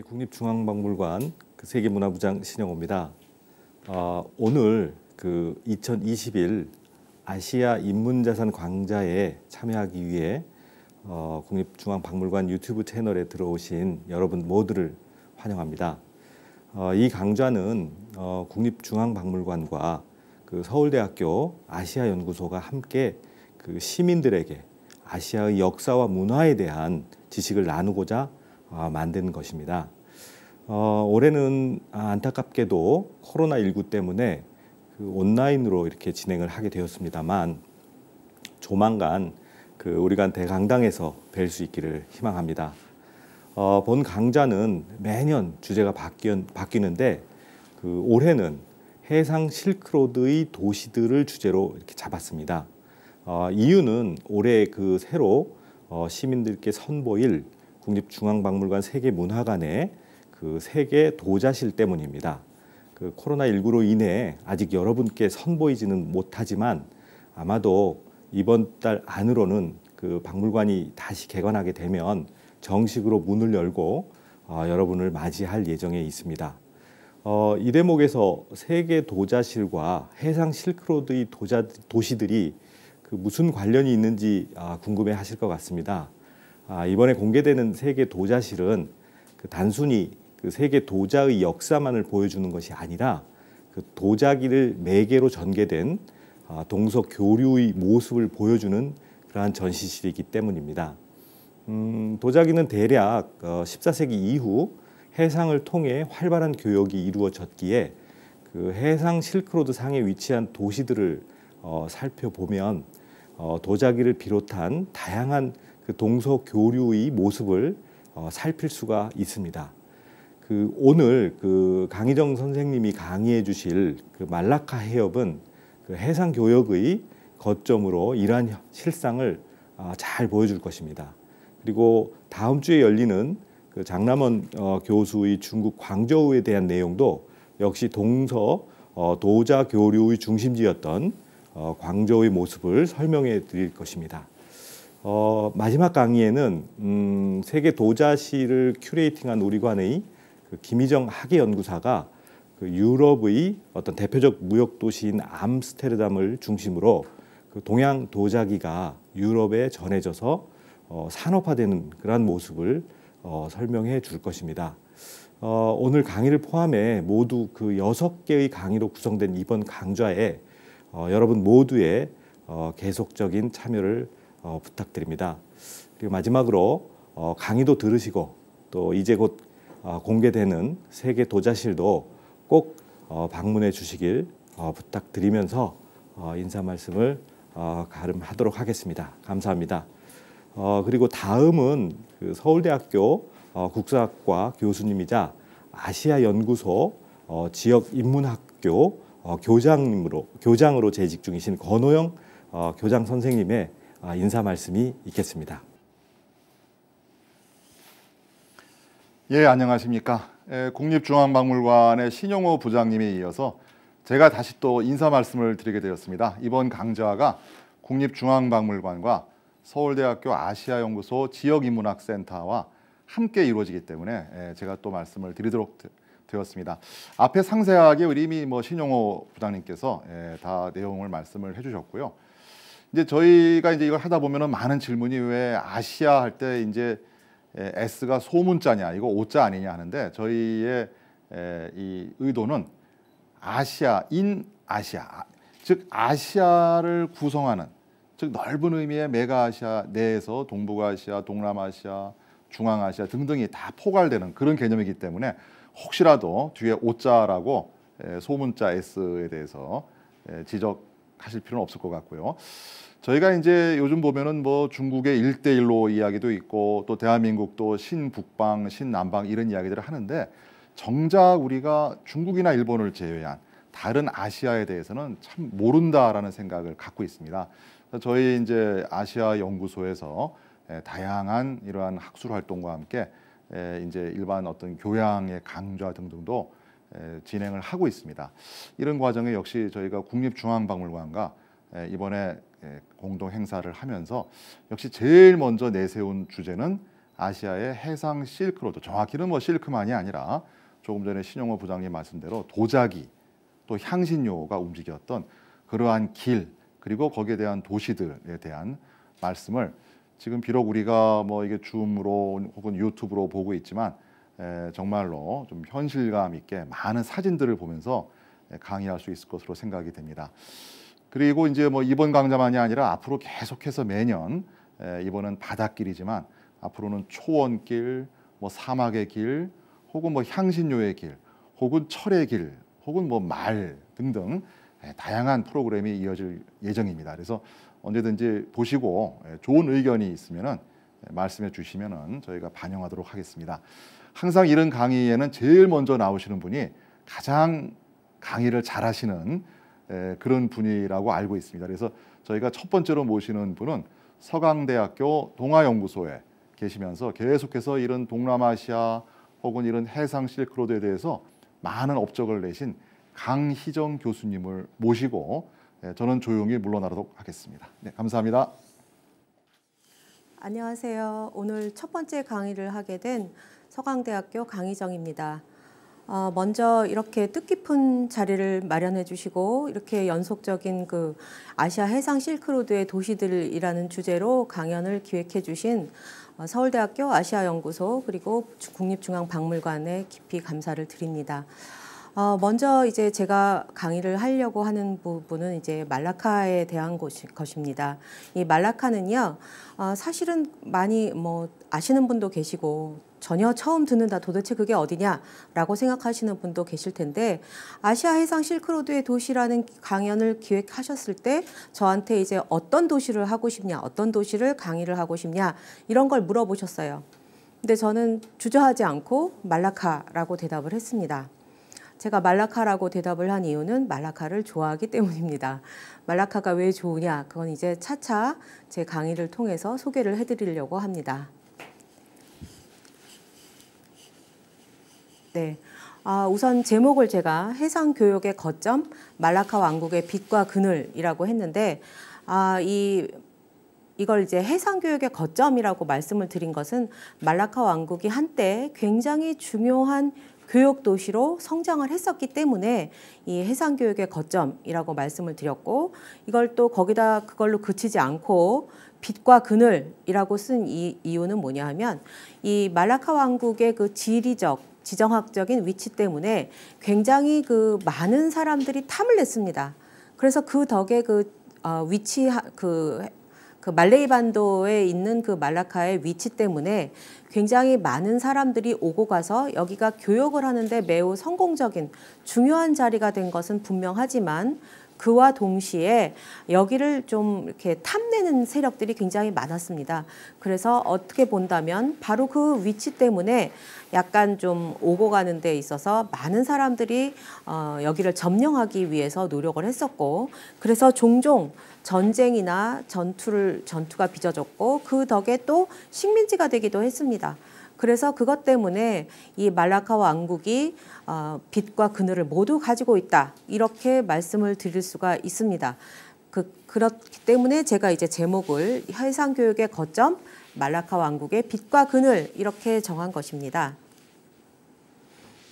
예, 국립중앙박물관 그 세계문화부장 신영호입니다. 어, 오늘 그2021 아시아 인문자산 광자에 참여하기 위해 어, 국립중앙박물관 유튜브 채널에 들어오신 여러분 모두를 환영합니다. 어, 이 강좌는 어, 국립중앙박물관과 그 서울대학교 아시아연구소가 함께 그 시민들에게 아시아의 역사와 문화에 대한 지식을 나누고자 어, 만든 것입니다. 어, 올해는 안타깝게도 코로나19 때문에 그 온라인으로 이렇게 진행을 하게 되었습니다만 조만간 그 우리가 대강당에서 뵐 수 있기를 희망합니다. 어, 본 강좌는 매년 주제가 바뀌, 바뀌는데 그 올해는 해상 실크로드의 도시들을 주제로 이렇게 잡았습니다. 어, 이유는 올해 그 새로 어, 시민들께 선보일 국립중앙박물관 세계문화관의 그 세계 도자실 때문입니다. 그 코로나19로 인해 아직 여러분께 선보이지는 못하지만 아마도 이번 달 안으로는 그 박물관이 다시 개관하게 되면 정식으로 문을 열고 어, 여러분을 맞이할 예정에 있습니다. 어, 이 대목에서 세계 도자실과 해상 실크로드의 도자, 도시들이 그 무슨 관련이 있는지 아, 궁금해 하실 것 같습니다. 아, 이번에 공개되는 세계 도자실은 그 단순히 그 세계 도자의 역사만을 보여주는 것이 아니라 그 도자기를 매개로 전개된 아, 동서 교류의 모습을 보여주는 그러한 전시실이기 때문입니다. 음, 도자기는 대략 14세기 어, 이후 해상을 통해 활발한 교역이 이루어졌기에 그 해상 실크로드 상에 위치한 도시들을 어, 살펴보면 어, 도자기를 비롯한 다양한 그 동서 교류의 모습을 어, 살필 수가 있습니다. 그 오늘 그 강희정 선생님이 강의해 주실 그 말라카 해협은 그 해상 교역의 거점으로 이러한 실상을 어, 잘 보여줄 것입니다. 그리고 다음 주에 열리는 그 장남원 어, 교수의 중국 광저우에 대한 내용도 역시 동서 어, 도자 교류의 중심지였던 어, 광저우의 모습을 설명해 드릴 것입니다. 어, 마지막 강의에는 음, 세계 도자시를 큐레이팅한 우리관의 그 김희정 학예 연구사가 그 유럽의 어떤 대표적 무역 도시인 암스테르담을 중심으로 그 동양 도자기가 유럽에 전해져서 어, 산업화되는 그러한 모습을 어, 설명해 줄 것입니다. 어, 오늘 강의를 포함해 모두 그 여섯 개의 강의로 구성된 이번 강좌에 어, 여러분 모두의 어, 계속적인 참여를 어, 부탁드립니다. 그리고 마지막으로 어, 강의도 들으시고 또 이제 곧 어, 공개되는 세계 도자실도 꼭 어, 방문해 주시길 어, 부탁드리면서 어, 인사 말씀을 어, 가름하도록 하겠습니다. 감사합니다. 어, 그리고 다음은 그 서울대학교 어, 국사학과 교수님이자 아시아 연구소 어, 지역 인문학교 어, 교장님으로 교장으로 재직 중이신 건호영 어, 교장 선생님의 아, 인사 말씀이 있겠습니다. 예, 안녕하십니까. 예, 국립중앙박물관의 신용호 부장님에 이어서 제가 다시 또 인사 말씀을 드리게 되었습니다. 이번 강좌가 국립중앙박물관과 서울대학교 아시아연구소 지역인문학센터와 함께 이루어지기 때문에 예, 제가 또 말씀을 드리도록 되었습니다. 앞에 상세하게 우리 이미 뭐 신용호 부장님께서 예, 다 내용을 말씀을 해주셨고요. 이제 저희가 이제 이걸 하다 보면은 많은 질문이 왜 아시아 할 때 이제 S가 소문자냐 이거 오자 아니냐 하는데 저희의 이 의도는 아시아 인 아시아 즉 아시아를 구성하는 즉 넓은 의미의 메가아시아 내에서 동북아시아, 동남아시아, 중앙아시아 등등이 다 포괄되는 그런 개념이기 때문에 혹시라도 뒤에 오자라고 소문자 S에 대해서 지적 하실 필요는 없을 것 같고요. 저희가 이제 요즘 보면은 뭐 중국의 일대일로 이야기도 있고 또 대한민국도 신북방, 신남방 이런 이야기들을 하는데 정작 우리가 중국이나 일본을 제외한 다른 아시아에 대해서는 참 모른다라는 생각을 갖고 있습니다. 저희 이제 아시아 연구소에서 예, 다양한 이러한 학술 활동과 함께 예, 이제 일반 어떤 교양의 강좌 등등도 진행을 하고 있습니다. 이런 과정에 역시 저희가 국립중앙박물관과 이번에 공동 행사를 하면서 역시 제일 먼저 내세운 주제는 아시아의 해상 실크로드 정확히는 뭐 실크만이 아니라 조금 전에 신용호 부장님 말씀대로 도자기 또 향신료가 움직였던 그러한 길 그리고 거기에 대한 도시들에 대한 말씀을 지금 비록 우리가 뭐 이게 줌으로 혹은 유튜브로 보고 있지만 정말로 좀 현실감 있게 많은 사진들을 보면서 강의할 수 있을 것으로 생각이 됩니다. 그리고 이제 뭐 이번 강좌만이 아니라 앞으로 계속해서 매년 이번은 바닷길이지만 앞으로는 초원길, 뭐 사막의 길, 혹은 뭐 향신료의 길, 혹은 철의 길, 혹은 뭐 말 등등 다양한 프로그램이 이어질 예정입니다. 그래서 언제든지 보시고 좋은 의견이 있으면은 말씀해 주시면은 저희가 반영하도록 하겠습니다. 항상 이런 강의에는 제일 먼저 나오시는 분이 가장 강의를 잘하시는 그런 분이라고 알고 있습니다. 그래서 저희가 첫 번째로 모시는 분은 서강대학교 동아연구소에 계시면서 계속해서 이런 동남아시아 혹은 이런 해상 실크로드에 대해서 많은 업적을 내신 강희정 교수님을 모시고 저는 조용히 물러나도록 하겠습니다. 네, 감사합니다. 안녕하세요. 오늘 첫 번째 강의를 하게 된 서강대학교 강희정입니다. 어, 먼저 이렇게 뜻깊은 자리를 마련해 주시고 이렇게 연속적인 그 아시아 해상 실크로드의 도시들이라는 주제로 강연을 기획해 주신 어, 서울대학교 아시아연구소 그리고 국립중앙박물관에 깊이 감사를 드립니다. 어, 먼저 이제 제가 강의를 하려고 하는 부분은 이제 말라카에 대한 것이, 것입니다. 이 말라카는요, 어, 사실은 많이 뭐 아시는 분도 계시고 전혀 처음 듣는다 도대체 그게 어디냐라고 생각하시는 분도 계실 텐데 아시아 해상 실크로드의 도시라는 강연을 기획하셨을 때 저한테 이제 어떤 도시를 하고 싶냐 어떤 도시를 강의를 하고 싶냐 이런 걸 물어보셨어요. 근데 저는 주저하지 않고 말라카라고 대답을 했습니다. 제가 말라카라고 대답을 한 이유는 말라카를 좋아하기 때문입니다. 말라카가 왜 좋으냐 그건 이제 차차 제 강의를 통해서 소개를 해드리려고 합니다. 네. 아, 우선 제목을 제가 해상 교육의 거점 말라카 왕국의 빛과 그늘이라고 했는데 아, 이 이걸 이제 해상 교육의 거점이라고 말씀을 드린 것은 말라카 왕국이 한때 굉장히 중요한 교육 도시로 성장을 했었기 때문에 이 해상 교육의 거점이라고 말씀을 드렸고 이걸 또 거기다 그걸로 그치지 않고 빛과 그늘이라고 쓴이 이유는 뭐냐 하면 이 말라카 왕국의 그 지리적 지정학적인 위치 때문에 굉장히 그 많은 사람들이 탐을 냈습니다. 그래서 그 덕에 그 어, 위치 그, 그 말레이 반도에 있는 그 말라카의 위치 때문에 굉장히 많은 사람들이 오고 가서 여기가 교역을 하는데 매우 성공적인 중요한 자리가 된 것은 분명하지만 그와 동시에 여기를 좀 이렇게 탐내는 세력들이 굉장히 많았습니다. 그래서 어떻게 본다면 바로 그 위치 때문에 약간 좀 오고 가는 데 있어서 많은 사람들이 어, 여기를 점령하기 위해서 노력을 했었고 그래서 종종 전쟁이나 전투를 전투가 빚어졌고 그 덕에 또 식민지가 되기도 했습니다. 그래서 그것 때문에 이 말라카 왕국이 어, 빛과 그늘을 모두 가지고 있다 이렇게 말씀을 드릴 수가 있습니다. 그, 그렇기 때문에 제가 이제 제목을 해상교육의 거점 말라카 왕국의 빛과 그늘 이렇게 정한 것입니다.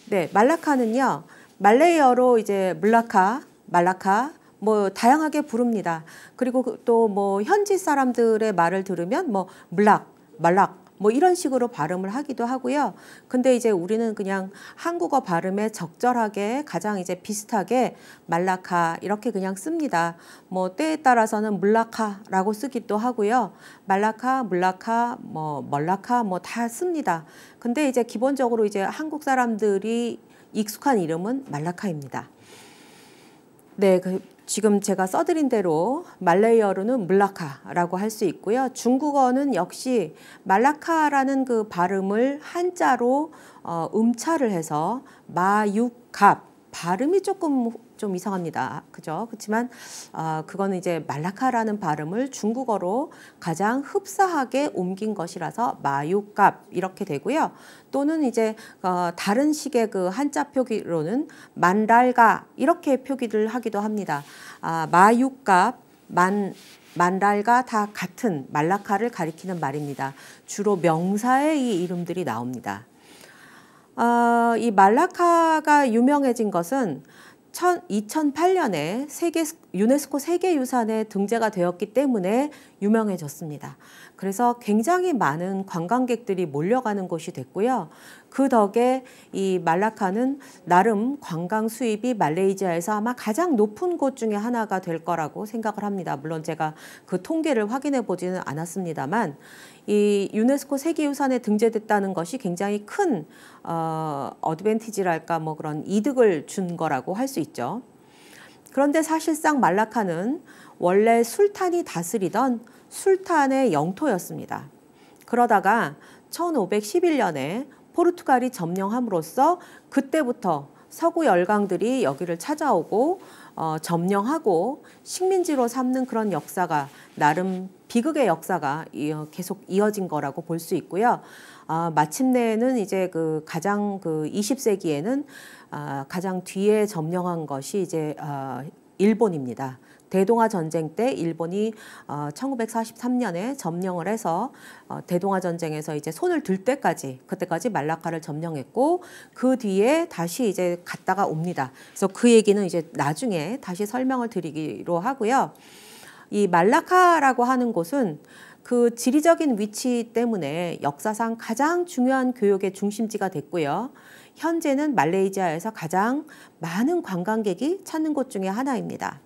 네, 말라카는요. 말레이어로 이제 물라카, 말라카 뭐 다양하게 부릅니다. 그리고 또 뭐 현지 사람들의 말을 들으면 뭐 물락, 말락 뭐 이런 식으로 발음을 하기도 하고요. 근데 이제 우리는 그냥 한국어 발음에 적절하게 가장 이제 비슷하게 말라카 이렇게 그냥 씁니다. 뭐 때에 따라서는 물라카라고 쓰기도 하고요. 말라카, 물라카, 뭐 멀라카 뭐 다 씁니다. 근데 이제 기본적으로 이제 한국 사람들이 익숙한 이름은 말라카입니다. 네, 그 지금 제가 써드린 대로 말레이어로는 물라카라고 할 수 있고요. 중국어는 역시 말라카라는 그 발음을 한자로 어, 음차를 해서 마육갑 발음이 조금 좀 이상합니다. 그죠? 그렇지만 어, 그거는 이제 말라카라는 발음을 중국어로 가장 흡사하게 옮긴 것이라서 마요값 이렇게 되고요. 또는 이제 어, 다른 식의 그 한자 표기로는 만달가 이렇게 표기를 하기도 합니다. 아, 마요값, 만 만랄과 다 같은 말라카를 가리키는 말입니다. 주로 명사의 이 이름들이 나옵니다. 어, 이 말라카가 유명해진 것은 천, 2008년에 세계, 유네스코 세계유산에 등재가 되었기 때문에 유명해졌습니다. 그래서 굉장히 많은 관광객들이 몰려가는 곳이 됐고요. 그 덕에 이 말라카는 나름 관광 수입이 말레이시아에서 아마 가장 높은 곳 중에 하나가 될 거라고 생각을 합니다. 물론 제가 그 통계를 확인해 보지는 않았습니다만 이 유네스코 세계유산에 등재됐다는 것이 굉장히 큰 어, 어드밴티지랄까 뭐 그런 이득을 준 거라고 할 수 있죠. 그런데 사실상 말라카는 원래 술탄이 다스리던 술탄의 영토였습니다. 그러다가 1511년에 포르투갈이 점령함으로써 그때부터 서구 열강들이 여기를 찾아오고 어, 점령하고 식민지로 삼는 그런 역사가 나름 비극의 역사가 계속 이어진 거라고 볼 수 있고요. 아, 마침내는 이제 그 가장 그 20세기에는 아, 가장 뒤에 점령한 것이 이제 아, 일본입니다. 대동아 전쟁 때 일본이 1943년에 어, 점령을 해서 어, 대동아 전쟁에서 이제 손을 들 때까지 그때까지 말라카를 점령했고 그 뒤에 다시 이제 갔다가 옵니다. 그래서 그 얘기는 이제 나중에 다시 설명을 드리기로 하고요. 이 말라카라고 하는 곳은 그 지리적인 위치 때문에 역사상 가장 중요한 교육의 중심지가 됐고요. 현재는 말레이시아에서 가장 많은 관광객이 찾는 곳 중에 하나입니다.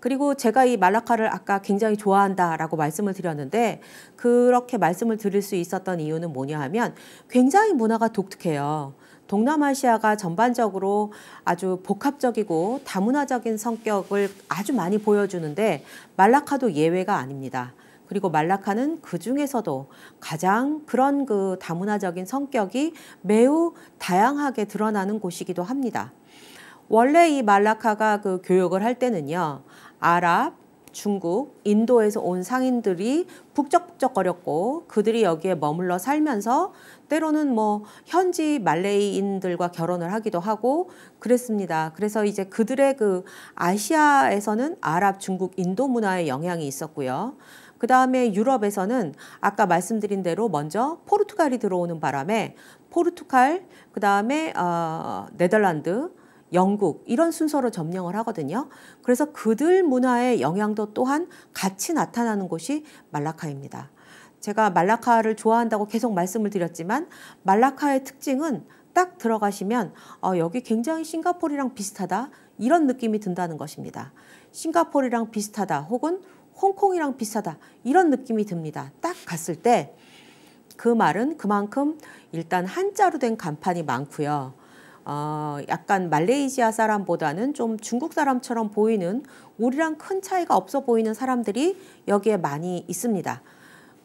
그리고 제가 이 말라카를 아까 굉장히 좋아한다라고 말씀을 드렸는데 그렇게 말씀을 드릴 수 있었던 이유는 뭐냐 하면 굉장히 문화가 독특해요. 동남아시아가 전반적으로 아주 복합적이고 다문화적인 성격을 아주 많이 보여주는데 말라카도 예외가 아닙니다. 그리고 말라카는 그 중에서도 가장 그런 그 다문화적인 성격이 매우 다양하게 드러나는 곳이기도 합니다. 원래 이 말라카가 그 교역을 할 때는요, 아랍, 중국, 인도에서 온 상인들이 북적북적거렸고 그들이 여기에 머물러 살면서 때로는 뭐 현지 말레이인들과 결혼을 하기도 하고 그랬습니다. 그래서 이제 그들의 그 아시아에서는 아랍, 중국, 인도 문화의 영향이 있었고요. 그 다음에 유럽에서는 아까 말씀드린 대로 먼저 포르투갈이 들어오는 바람에 포르투갈, 그 다음에 어, 네덜란드, 영국 이런 순서로 점령을 하거든요. 그래서 그들 문화의 영향도 또한 같이 나타나는 곳이 말라카입니다. 제가 말라카를 좋아한다고 계속 말씀을 드렸지만 말라카의 특징은 딱 들어가시면 어, 여기 굉장히 싱가포르랑 비슷하다 이런 느낌이 든다는 것입니다. 싱가포르랑 비슷하다 혹은 홍콩이랑 비슷하다 이런 느낌이 듭니다. 딱 갔을 때 그 말은 그만큼 일단 한자로 된 간판이 많고요. 어, 약간 말레이시아 사람보다는 좀 중국 사람처럼 보이는 우리랑 큰 차이가 없어 보이는 사람들이 여기에 많이 있습니다.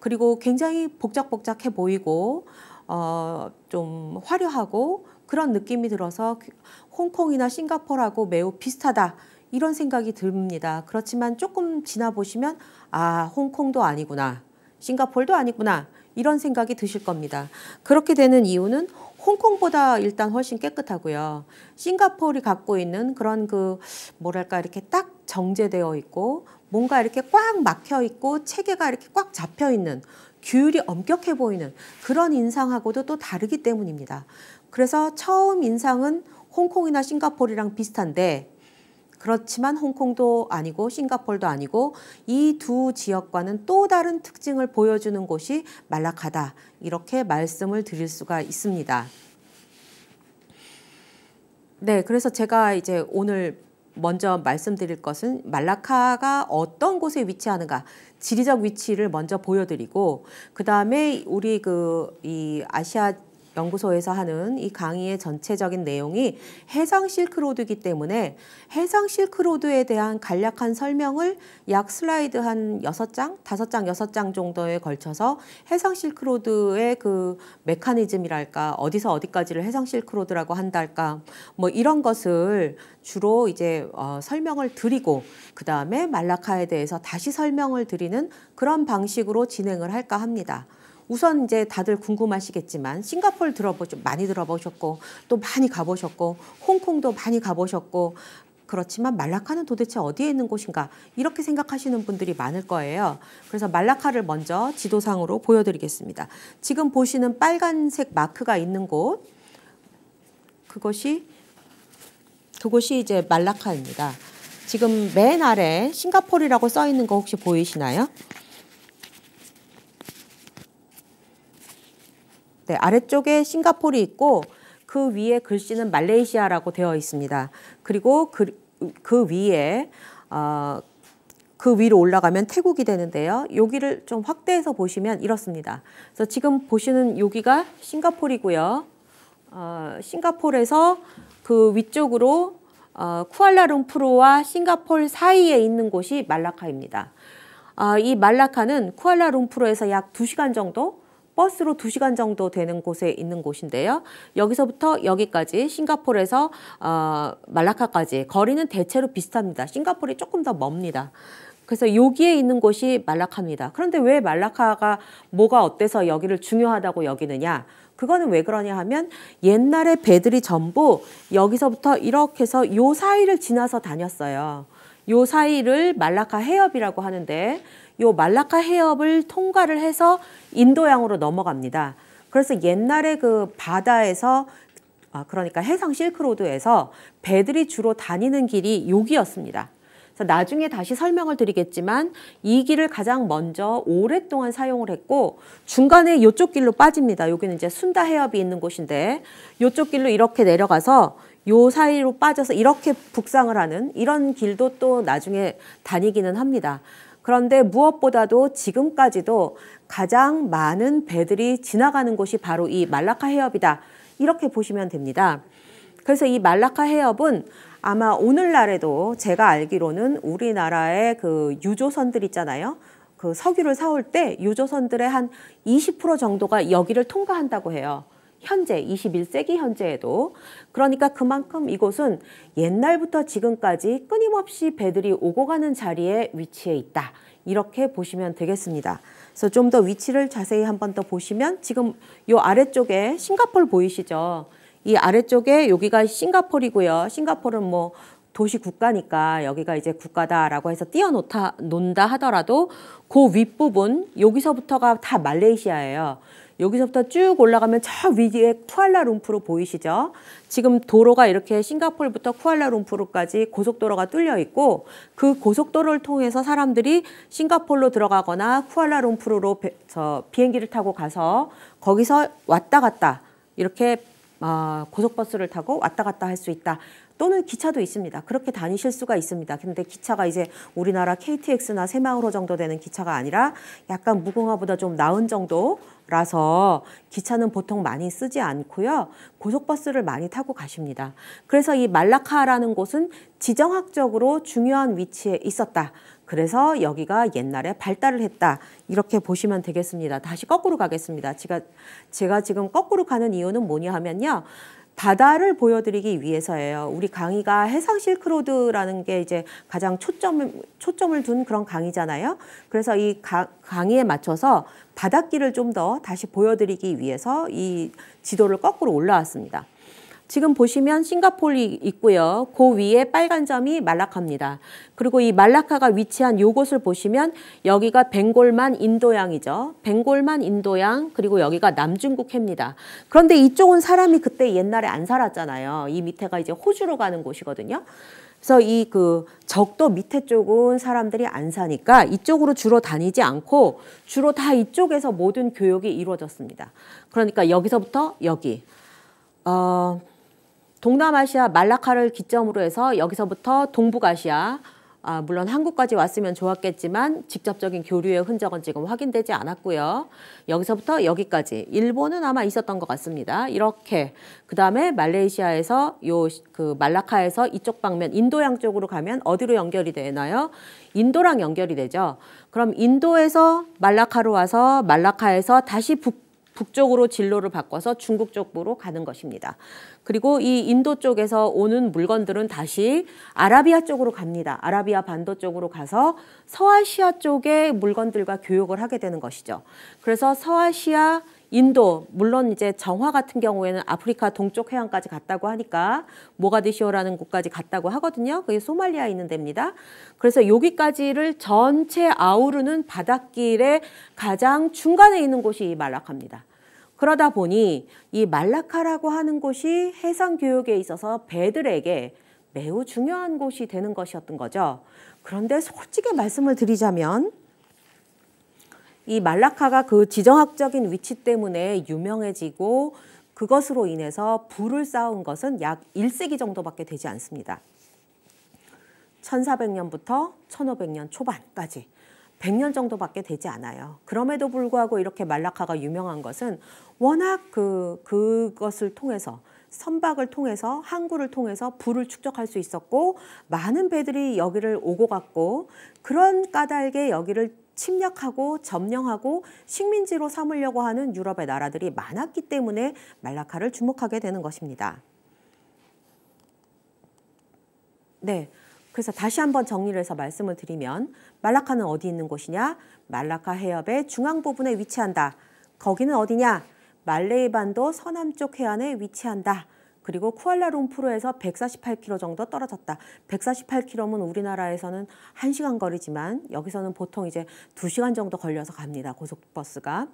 그리고 굉장히 복작복작해 보이고 어, 좀 화려하고 그런 느낌이 들어서 그 홍콩이나 싱가포르하고 매우 비슷하다 이런 생각이 듭니다. 그렇지만 조금 지나보시면 아 홍콩도 아니구나 싱가폴도 아니구나 이런 생각이 드실 겁니다. 그렇게 되는 이유는 홍콩보다 일단 훨씬 깨끗하고요. 싱가폴이 갖고 있는 그런 그 뭐랄까 이렇게 딱 정제되어 있고 뭔가 이렇게 꽉 막혀 있고 체계가 이렇게 꽉 잡혀 있는 규율이 엄격해 보이는 그런 인상하고도 또 다르기 때문입니다. 그래서 처음 인상은 홍콩이나 싱가포르랑 비슷한데 그렇지만 홍콩도 아니고 싱가폴도 아니고 이 두 지역과는 또 다른 특징을 보여주는 곳이 말라카다 이렇게 말씀을 드릴 수가 있습니다. 네, 그래서 제가 이제 오늘 먼저 말씀드릴 것은 말라카가 어떤 곳에 위치하는가 지리적 위치를 먼저 보여드리고 그 다음에 우리 그 이 아시아 연구소에서 하는 이 강의의 전체적인 내용이 해상 실크로드이기 때문에 해상 실크로드에 대한 간략한 설명을 약 슬라이드 한6장5장6장 정도에 걸쳐서 해상 실크로드의 그 메커니즘이랄까 어디서 어디까지를 해상 실크로드라고 한달까 뭐 이런 것을 주로 이제 어, 설명을 드리고 그 다음에 말라카에 대해서 다시 설명을 드리는 그런 방식으로 진행을 할까 합니다. 우선 이제 다들 궁금하시겠지만 싱가폴 들어보죠. 많이 들어보셨고 또 많이 가보셨고 홍콩도 많이 가보셨고 그렇지만 말라카는 도대체 어디에 있는 곳인가 이렇게 생각하시는 분들이 많을 거예요. 그래서 말라카를 먼저 지도상으로 보여드리겠습니다. 지금 보시는 빨간색 마크가 있는 곳 그것이 그곳이 이제 말라카입니다. 지금 맨 아래 싱가폴이라고 써 있는 거 혹시 보이시나요? 같아래쪽에 네, 싱가폴이 있고 그 위에 글씨는 말레이시아라고 되어 있습니다. 그리고 그, 그 위에 어, 그 위로 올라가면 태국이 되는데요. 여기를 좀 확대해서 보시면 이렇습니다. 그래서 지금 보시는 여기가 싱가폴이고요. 어, 싱가폴에서 그 위쪽으로 어, 쿠알라룸푸르와 싱가폴 사이에 있는 곳이 말라카입니다. 어, 이 말라카는 쿠알라룸푸르에서 약 두시간 정도 버스로 두시간 정도 되는 곳에 있는 곳인데요. 여기서부터 여기까지 싱가포르에서 어, 말라카까지 거리는 대체로 비슷합니다. 싱가포르이 조금 더 멉니다. 그래서 여기에 있는 곳이 말라카입니다. 그런데 왜 말라카가 뭐가 어때서 여기를 중요하다고 여기느냐? 그거는 왜 그러냐 하면 옛날에 배들이 전부 여기서부터 이렇게 해서 요 사이를 지나서 다녔어요. 요 사이를 말라카 해협이라고 하는데 요 말라카 해협을 통과를 해서 인도양으로 넘어갑니다. 그래서 옛날에 그 바다에서 아, 그러니까 해상 실크로드에서 배들이 주로 다니는 길이 여기였습니다. 그래서 나중에 다시 설명을 드리겠지만 이 길을 가장 먼저 오랫동안 사용을 했고 중간에 이쪽 길로 빠집니다. 여기는 이제 순다 해협이 있는 곳인데 이쪽 길로 이렇게 내려가서 요 사이로 빠져서 이렇게 북상을 하는 이런 길도 또 나중에 다니기는 합니다. 그런데 무엇보다도 지금까지도 가장 많은 배들이 지나가는 곳이 바로 이 말라카 해협이다. 이렇게 보시면 됩니다. 그래서 이 말라카 해협은 아마 오늘날에도 제가 알기로는 우리나라의 그 유조선들 있잖아요. 그 석유를 사올 때 유조선들의 한 20% 정도가 여기를 통과한다고 해요. 현재 21세기 현재에도 그러니까 그만큼 이곳은 옛날부터 지금까지 끊임없이 배들이 오고 가는 자리에 위치해 있다. 이렇게 보시면 되겠습니다. 그래서 좀 더 위치를 자세히 한 번 더 보시면 지금 요 아래쪽에 싱가폴 보이시죠? 이 아래쪽에 여기가 싱가폴이고요. 싱가폴은 뭐 도시 국가니까 여기가 이제 국가다라고 해서 띄어놓다 논다 하더라도 그 윗부분 여기서부터가 다 말레이시아예요. 여기서부터 쭉 올라가면 저 위에 쿠알라룸푸르 보이시죠? 지금 도로가 이렇게 싱가폴부터 쿠알라룸푸르까지 고속도로가 뚫려 있고 그 고속도로를 통해서 사람들이 싱가폴로 들어가거나 쿠알라룸푸르로 비행기를 타고 가서 거기서 왔다 갔다 이렇게 어, 고속버스를 타고 왔다 갔다 할 수 있다. 또는 기차도 있습니다. 그렇게 다니실 수가 있습니다. 근데 기차가 이제 우리나라 KTX나 새마을호 정도 되는 기차가 아니라 약간 무궁화보다 좀 나은 정도 라서 기차는 보통 많이 쓰지 않고요. 고속버스를 많이 타고 가십니다. 그래서 이 말라카라는 곳은 지정학적으로 중요한 위치에 있었다. 그래서 여기가 옛날에 발달을 했다. 이렇게 보시면 되겠습니다. 다시 거꾸로 가겠습니다. 제가, 제가 지금 거꾸로 가는 이유는 뭐냐 하면요. 바다를 보여드리기 위해서예요. 우리 강의가 해상 실크로드라는 게 이제 가장 초점을, 초점을 둔 그런 강의잖아요. 그래서 이 가, 강의에 맞춰서 바닷길을 좀 더 다시 보여드리기 위해서 이 지도를 거꾸로 올라왔습니다. 지금 보시면 싱가폴이 있고요. 그 위에 빨간 점이 말라카입니다. 그리고 이 말라카가 위치한 요곳을 보시면 여기가 벵골만 인도양이죠. 벵골만 인도양 그리고 여기가 남중국해입니다. 그런데 이쪽은 사람이 그때 옛날에 안 살았잖아요. 이 밑에가 이제 호주로 가는 곳이거든요. 그래서 이 그 적도 밑에 쪽은 사람들이 안 사니까 이쪽으로 주로 다니지 않고 주로 다 이쪽에서 모든 교육이 이루어졌습니다. 그러니까 여기서부터 여기. 어, 동남아시아 말라카를 기점으로 해서 여기서부터 동북아시아 아, 물론 한국까지 왔으면 좋았겠지만 직접적인 교류의 흔적은 지금 확인되지 않았고요. 여기서부터 여기까지 일본은 아마 있었던 것 같습니다. 이렇게 그다음에 말레이시아에서 요 그 말라카에서 이쪽 방면 인도양 쪽으로 가면 어디로 연결이 되나요? 인도랑 연결이 되죠. 그럼 인도에서 말라카로 와서 말라카에서 다시 북 북쪽으로 진로를 바꿔서 중국 쪽으로 가는 것입니다. 그리고 이 인도 쪽에서 오는 물건들은 다시 아라비아 쪽으로 갑니다. 아라비아 반도 쪽으로 가서 서아시아 쪽의 물건들과 교역을 하게 되는 것이죠. 그래서 서아시아 인도 물론 이제 정화 같은 경우에는 아프리카 동쪽 해안까지 갔다고 하니까 모가디쇼라는 곳까지 갔다고 하거든요. 그게 소말리아 에 있는 데입니다. 그래서 여기까지를 전체 아우르는 바닷길의 가장 중간에 있는 곳이 말라카입니다. 그러다 보니 이 말라카라고 하는 곳이 해상 교육에 있어서 배들에게 매우 중요한 곳이 되는 것이었던 거죠. 그런데 솔직히 말씀을 드리자면 이 말라카가 그 지정학적인 위치 때문에 유명해지고 그것으로 인해서 불을 쌓은 것은 약 1세기 정도밖에 되지 않습니다. 1400년부터 1500년 초반까지 100년 정도밖에 되지 않아요. 그럼에도 불구하고 이렇게 말라카가 유명한 것은 워낙 그, 그것을 통해서 선박을 통해서 항구를 통해서 부를 축적할 수 있었고 많은 배들이 여기를 오고 갔고 그런 까닭에 여기를 침략하고 점령하고 식민지로 삼으려고 하는 유럽의 나라들이 많았기 때문에 말라카를 주목하게 되는 것입니다. 네. 그래서 다시 한번 정리를 해서 말씀을 드리면 말라카는 어디 있는 곳이냐? 말라카 해협의 중앙 부분에 위치한다. 거기는 어디냐? 말레이 반도 서남쪽 해안에 위치한다. 그리고 쿠알라룸푸르에서 148km 정도 떨어졌다. 148km면 우리나라에서는 1시간 거리지만 여기서는 보통 이제 2시간 정도 걸려서 갑니다. 고속버스가.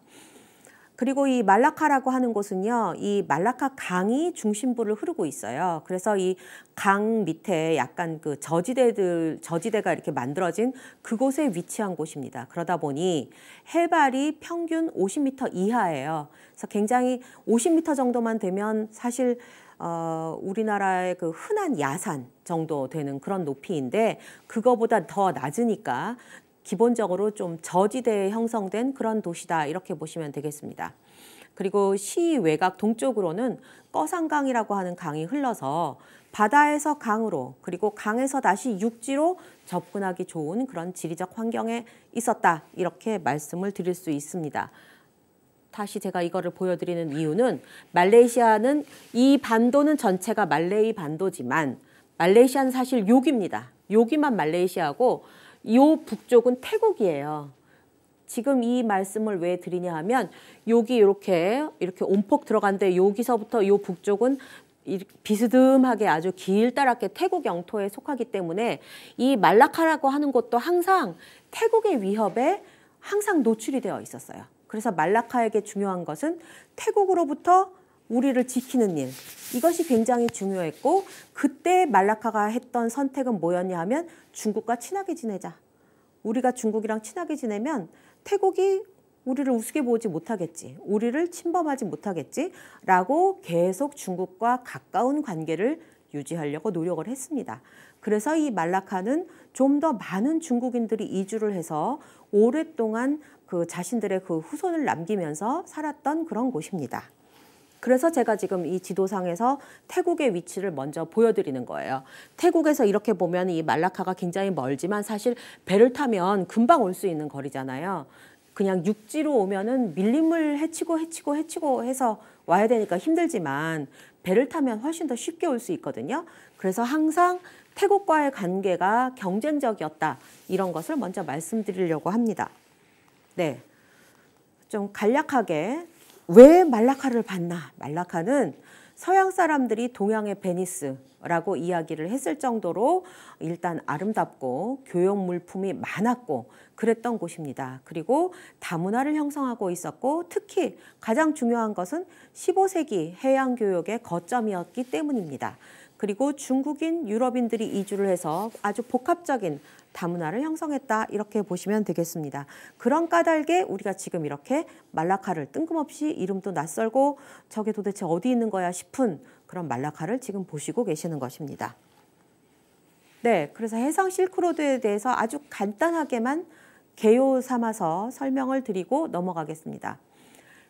그리고 이 말라카라고 하는 곳은요, 이 말라카 강이 중심부를 흐르고 있어요. 그래서 이 강 밑에 약간 그 저지대들, 저지대가 이렇게 만들어진 그곳에 위치한 곳입니다. 그러다 보니 해발이 평균 50m 이하예요. 그래서 굉장히 50m 정도만 되면 사실 어, 우리나라의 그 흔한 야산 정도 되는 그런 높이인데 그거보다 더 낮으니까 기본적으로 좀 저지대에 형성된 그런 도시다 이렇게 보시면 되겠습니다. 그리고 시 외곽 동쪽으로는 꺼산강이라고 하는 강이 흘러서 바다에서 강으로 그리고 강에서 다시 육지로 접근하기 좋은 그런 지리적 환경에 있었다 이렇게 말씀을 드릴 수 있습니다. 다시 제가 이거를 보여드리는 이유는 말레이시아는 이 반도는 전체가 말레이 반도지만 말레이시아는 사실 여기입니다. 여기만 말레이시아고 요 북쪽은 태국이에요. 지금 이 말씀을 왜 드리냐 하면 여기 이렇게 이렇게 온폭 들어간데 여기서부터 요 북쪽은 비스듬하게 아주 길다랗게 태국 영토에 속하기 때문에 이 말라카라고 하는 곳도 항상 태국의 위협에 항상 노출이 되어 있었어요. 그래서 말라카에게 중요한 것은 태국으로부터 우리를 지키는 일. 이것이 굉장히 중요했고 그때 말라카가 했던 선택은 뭐였냐 하면 중국과 친하게 지내자. 우리가 중국이랑 친하게 지내면 태국이 우리를 우습게 보지 못하겠지. 우리를 침범하지 못하겠지라고 계속 중국과 가까운 관계를 유지하려고 노력을 했습니다. 그래서 이 말라카는 좀 더 많은 중국인들이 이주를 해서 오랫동안 그 자신들의 그 후손을 남기면서 살았던 그런 곳입니다. 그래서 제가 지금 이 지도상에서 태국의 위치를 먼저 보여드리는 거예요. 태국에서 이렇게 보면 이 말라카가 굉장히 멀지만 사실 배를 타면 금방 올 수 있는 거리잖아요. 그냥 육지로 오면은 밀림을 해치고해치고해치고 해서 와야 되니까 힘들지만 배를 타면 훨씬 더 쉽게 올 수 있거든요. 그래서 항상 태국과의 관계가 경쟁적이었다 이런 것을 먼저 말씀드리려고 합니다. 네. 좀 간략하게 왜 말라카를 봤나? 말라카는 서양 사람들이 동양의 베니스라고 이야기를 했을 정도로 일단 아름답고 교육 물품이 많았고 그랬던 곳입니다. 그리고 다문화를 형성하고 있었고 특히 가장 중요한 것은 15세기 해양 교역의 거점이었기 때문입니다. 그리고 중국인 유럽인들이 이주를 해서 아주 복합적인 다문화를 형성했다 이렇게 보시면 되겠습니다. 그런 까닭에 우리가 지금 이렇게 말라카를 뜬금없이 이름도 낯설고 저게 도대체 어디 있는 거야 싶은 그런 말라카를 지금 보시고 계시는 것입니다. 네, 그래서 해상 실크로드에 대해서 아주 간단하게만 개요 삼아서 설명을 드리고 넘어가겠습니다.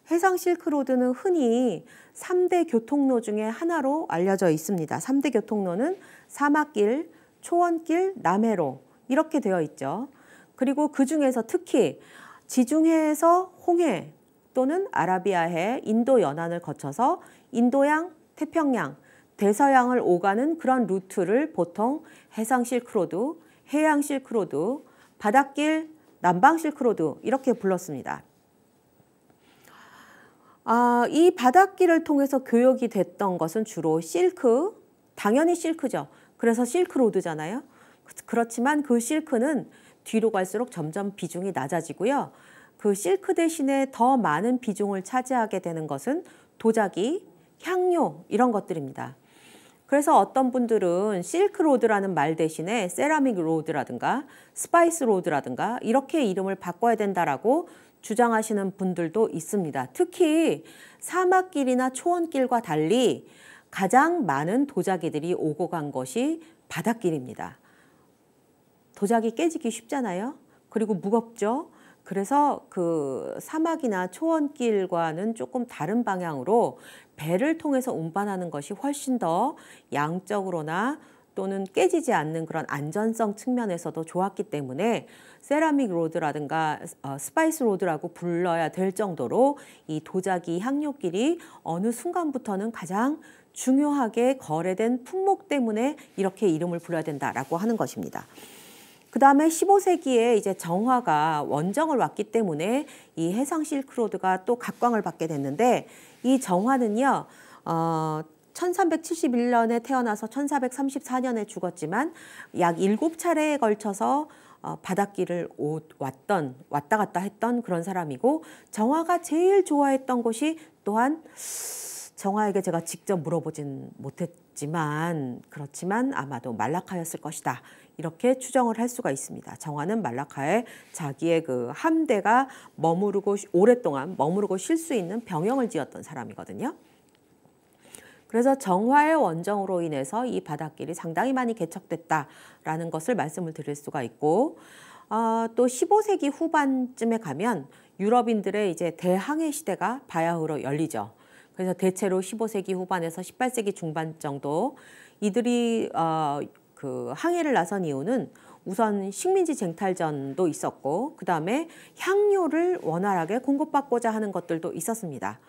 해상 실크로드는 흔히 3대 교통로 중에 하나로 알려져 있습니다. 3대 교통로는 사막길, 초원길, 남해로, 이렇게 되어 있죠. 그리고 그 중에서 특히 지중해에서 홍해 또는 아라비아해, 인도 연안을 거쳐서 인도양, 태평양, 대서양을 오가는 그런 루트를 보통 해상 실크로드, 해양 실크로드, 바닷길, 남방 실크로드 이렇게 불렀습니다. 아, 이 바닷길을 통해서 교역이 됐던 것은 주로 실크, 당연히 실크죠. 그래서 실크로드잖아요. 그렇지만 그 실크는 뒤로 갈수록 점점 비중이 낮아지고요. 그 실크 대신에 더 많은 비중을 차지하게 되는 것은 도자기, 향료 이런 것들입니다. 그래서 어떤 분들은 실크로드라는 말 대신에 세라믹 로드라든가 스파이스 로드라든가 이렇게 이름을 바꿔야 된다라고 주장하시는 분들도 있습니다. 특히 사막길이나 초원길과 달리 가장 많은 도자기들이 오고 간 것이 바닷길입니다. 도자기 깨지기 쉽잖아요. 그리고 무겁죠. 그래서 그 사막이나 초원길과는 조금 다른 방향으로 배를 통해서 운반하는 것이 훨씬 더 양적으로나 또는 깨지지 않는 그런 안전성 측면에서도 좋았기 때문에 세라믹 로드라든가 어, 스파이스 로드라고 불러야 될 정도로 이 도자기 향료길이 어느 순간부터는 가장 중요하게 거래된 품목 때문에 이렇게 이름을 불러야 된다라고 하는 것입니다. 그 다음에 15세기에 이제 정화가 원정을 왔기 때문에 이 해상 실크로드가 또 각광을 받게 됐는데 이 정화는요, 어, 1371년에 태어나서 1434년에 죽었지만 약 7차례에 걸쳐서 어, 바닷길을 오, 왔던 왔다 갔다 했던 그런 사람이고 정화가 제일 좋아했던 곳이 또한 정화에게 제가 직접 물어보진 못했지만 그렇지만 아마도 말라카였을 것이다 이렇게 추정을 할 수가 있습니다. 정화는 말라카에 자기의 그 함대가 머무르고 오랫동안 머무르고 쉴 수 있는 병영을 지었던 사람이거든요. 그래서 정화의 원정으로 인해서 이 바닷길이 상당히 많이 개척됐다라는 것을 말씀을 드릴 수가 있고 어, 또 15세기 후반쯤에 가면 유럽인들의 이제 대항해 시대가 바야흐로 열리죠. 그래서 대체로 15세기 후반에서 18세기 중반 정도 이들이 어, 그 항해를 나선 이유는 우선 식민지 쟁탈전도 있었고 그다음에 향료를 원활하게 공급받고자 하는 것들도 있었습니다.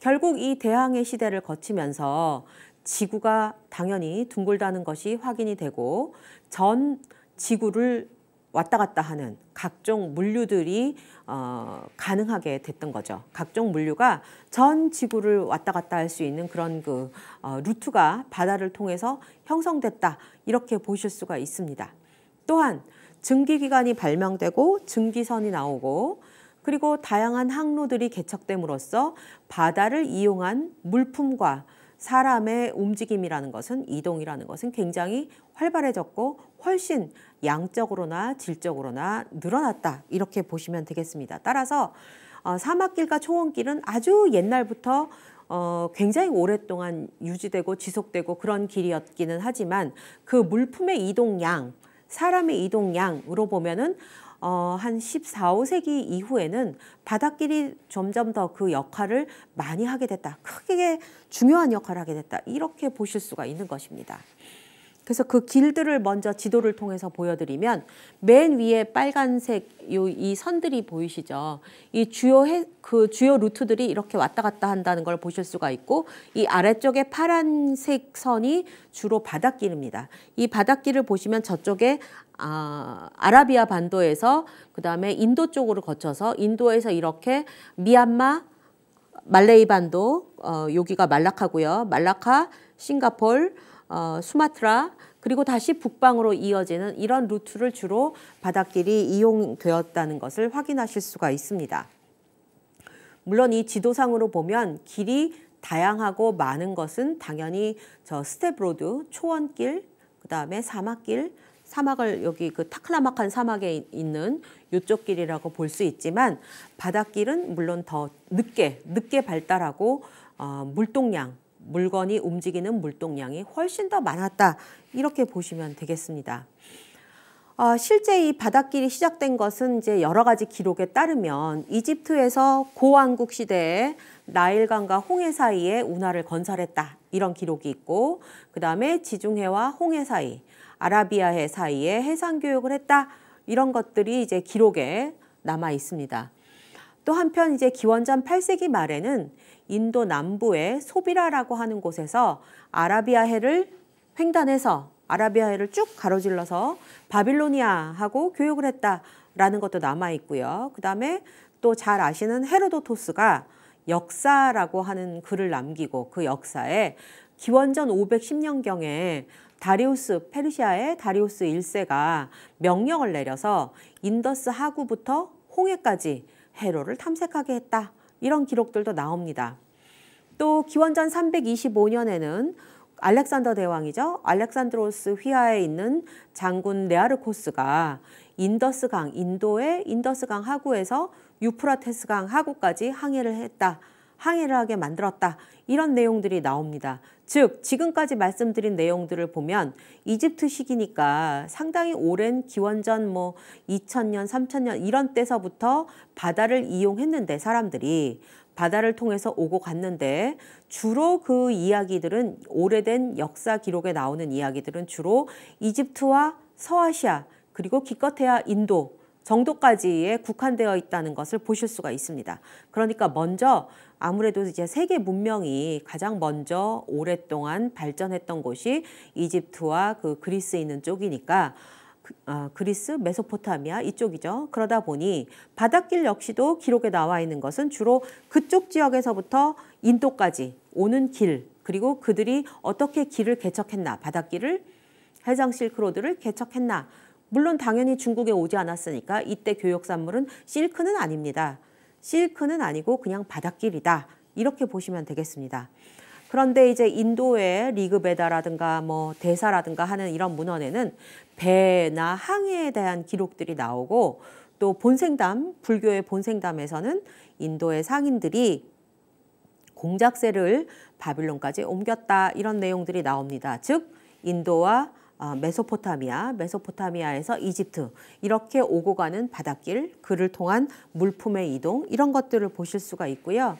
결국 이 대항해 시대를 거치면서 지구가 당연히 둥글다는 것이 확인이 되고 전 지구를 왔다 갔다 하는 각종 물류들이 어, 가능하게 됐던 거죠. 각종 물류가 전 지구를 왔다 갔다 할 수 있는 그런 그 어, 루트가 바다를 통해서 형성됐다 이렇게 보실 수가 있습니다. 또한 증기기관이 발명되고 증기선이 나오고 그리고 다양한 항로들이 개척됨으로써 바다를 이용한 물품과 사람의 움직임이라는 것은 이동이라는 것은 굉장히 활발해졌고 훨씬 양적으로나 질적으로나 늘어났다 이렇게 보시면 되겠습니다. 따라서 어, 사막길과 초원길은 아주 옛날부터 어, 굉장히 오랫동안 유지되고 지속되고 그런 길이었기는 하지만 그 물품의 이동량, 사람의 이동량으로 보면은 어, 한 14, 5세기 이후에는 바닷길이 점점 더 그 역할을 많이 하게 됐다. 크게 중요한 역할을 하게 됐다. 이렇게 보실 수가 있는 것입니다. 그래서 그 길들을 먼저 지도를 통해서 보여드리면 맨 위에 빨간색 이 선들이 보이시죠? 이 주요 해, 그 주요 루트들이 이렇게 왔다 갔다 한다는 걸 보실 수가 있고 이 아래쪽에 파란색 선이 주로 바닷길입니다. 이 바닷길을 보시면 저쪽에 아, 아라비아 반도에서 그 다음에 인도 쪽으로 거쳐서 인도에서 이렇게 미얀마, 말레이 반도, 어, 여기가 말라카고요. 말라카, 싱가폴, 어, 수마트라 그리고 다시 북방으로 이어지는 이런 루트를 주로 바닷길이 이용되었다는 것을 확인하실 수가 있습니다. 물론 이 지도상으로 보면 길이 다양하고 많은 것은 당연히 저 스텝로드, 초원길, 그다음에 사막길, 사막을 여기 그 타클라막한 사막에 있는 요쪽 길이라고 볼 수 있지만 바닷길은 물론 더 늦게 늦게 발달하고 어, 물동량 물건이 움직이는 물동량이 훨씬 더 많았다. 이렇게 보시면 되겠습니다. 어, 실제 이 바닷길이 시작된 것은 이제 여러 가지 기록에 따르면 이집트에서 고왕국 시대에 나일강과 홍해 사이에 운하를 건설했다. 이런 기록이 있고 그다음에 지중해와 홍해 사이, 아라비아해 사이에 해상 교역을 했다. 이런 것들이 이제 기록에 남아 있습니다. 또 한편 이제 기원전 8세기 말에는 인도 남부의 소비라라고 하는 곳에서 아라비아해를 횡단해서 아라비아해를 쭉 가로질러서 바빌로니아하고 교육을 했다라는 것도 남아 있고요. 그다음에 또 잘 아시는 헤로도토스가 역사라고 하는 글을 남기고 그 역사에 기원전 510년경에 다리우스 페르시아의 다리우스 1세가 명령을 내려서 인더스 하구부터 홍해까지 해로를 탐색하게 했다. 이런 기록들도 나옵니다. 또 기원전 325년에는 알렉산더 대왕이죠. 알렉산드로스 휘하에 있는 장군 레아르코스가 인더스강, 인도의 인더스강 하구에서 유프라테스강 하구까지 항해를 했다. 항해를 하게 만들었다. 이런 내용들이 나옵니다. 즉 지금까지 말씀드린 내용들을 보면 이집트식이니까 상당히 오랜 기원전 뭐 2000년, 3000년 이런 때서부터 바다를 이용했는데 사람들이 바다를 통해서 오고 갔는데 주로 그 이야기들은 오래된 역사 기록에 나오는 이야기들은 주로 이집트와 서아시아 그리고 기껏해야 인도 정도까지에 국한되어 있다는 것을 보실 수가 있습니다. 그러니까 먼저 아무래도 이제 세계 문명이 가장 먼저 오랫동안 발전했던 곳이 이집트와 그 그리스 있는 쪽이니까 그, 어, 그리스, 메소포타미아 이쪽이죠. 그러다 보니 바닷길 역시도 기록에 나와 있는 것은 주로 그쪽 지역에서부터 인도까지 오는 길 그리고 그들이 어떻게 길을 개척했나 바닷길을 해상 실크로드를 개척했나 물론 당연히 중국에 오지 않았으니까 이때 교역산물은 실크는 아닙니다. 실크는 아니고 그냥 바닷길이다. 이렇게 보시면 되겠습니다. 그런데 이제 인도의 리그베다라든가 뭐 대사라든가 하는 이런 문헌에는 배나 항해에 대한 기록들이 나오고 또 본생담, 불교의 본생담에서는 인도의 상인들이 공작세를 바빌론까지 옮겼다 이런 내용들이 나옵니다. 즉 인도와 어, 메소포타미아, 메소포타미아에서 이집트 이렇게 오고 가는 바닷길, 그를 통한 물품의 이동 이런 것들을 보실 수가 있고요.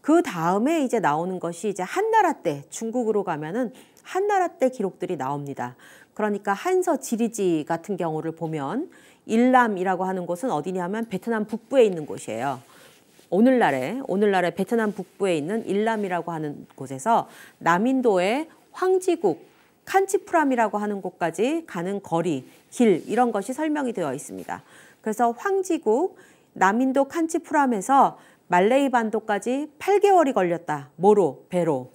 그 다음에 이제 나오는 것이 이제 한나라 때 중국으로 가면은 한나라 때 기록들이 나옵니다. 그러니까 한서 지리지 같은 경우를 보면 일람이라고 하는 곳은 어디냐면 베트남 북부에 있는 곳이에요. 오늘날에 오늘날에 베트남 북부에 있는 일람이라고 하는 곳에서 남인도의 황지국 칸치프람이라고 하는 곳까지 가는 거리, 길 이런 것이 설명이 되어 있습니다. 그래서 황지국 남인도 칸치프람에서 말레이 반도까지 8개월이 걸렸다. 뭐로? 배로.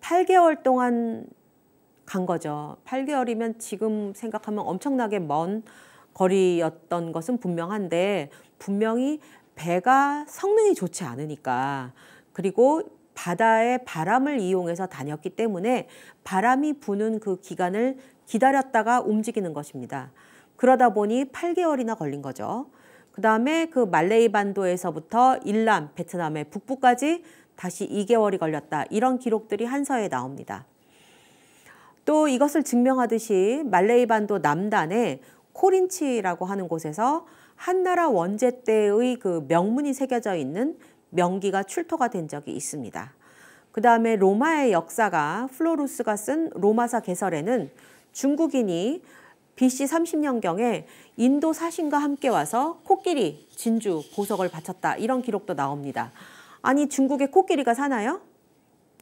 8개월 동안 간 거죠. 8개월이면 지금 생각하면 엄청나게 먼 거리였던 것은 분명한데 분명히 배가 성능이 좋지 않으니까 그리고 바다의 바람을 이용해서 다녔기 때문에 바람이 부는 그 기간을 기다렸다가 움직이는 것입니다. 그러다 보니 8개월이나 걸린 거죠. 그 다음에 그 말레이 반도에서부터 일남, 베트남의 북부까지 다시 2개월이 걸렸다. 이런 기록들이 한서에 나옵니다. 또 이것을 증명하듯이 말레이 반도 남단에 코린치라고 하는 곳에서 한나라 원제 때의 그 명문이 새겨져 있는 명기가 출토가 된 적이 있습니다. 그 다음에 로마의 역사가 플로루스가 쓴 로마사 개설에는 중국인이 BC 30년경에 인도 사신과 함께 와서 코끼리, 진주, 보석을 바쳤다 이런 기록도 나옵니다. 아니 중국의 코끼리가 사나요?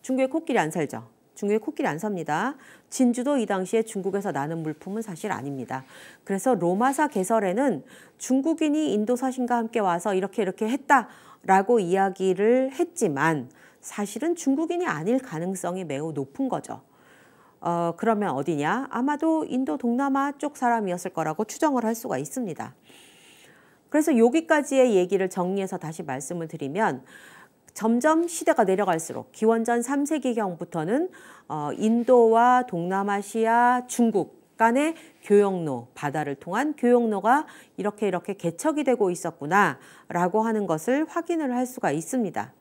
중국의 코끼리 안 살죠? 중국의 코끼리 안 삽니다. 진주도 이 당시에 중국에서 나는 물품은 사실 아닙니다. 그래서 로마사 개설에는 중국인이 인도 사신과 함께 와서 이렇게 이렇게 했다 라고 이야기를 했지만 사실은 중국인이 아닐 가능성이 매우 높은 거죠. 어, 그러면 어디냐? 아마도 인도 동남아 쪽 사람이었을 거라고 추정을 할 수가 있습니다. 그래서 여기까지의 얘기를 정리해서 다시 말씀을 드리면 점점 시대가 내려갈수록 기원전 3세기경부터는 어, 인도와 동남아시아, 중국 간의 교역로, 바다를 통한 교역로가 이렇게 이렇게 개척이 되고 있었구나라고 하는 것을 확인을 할 수가 있습니다.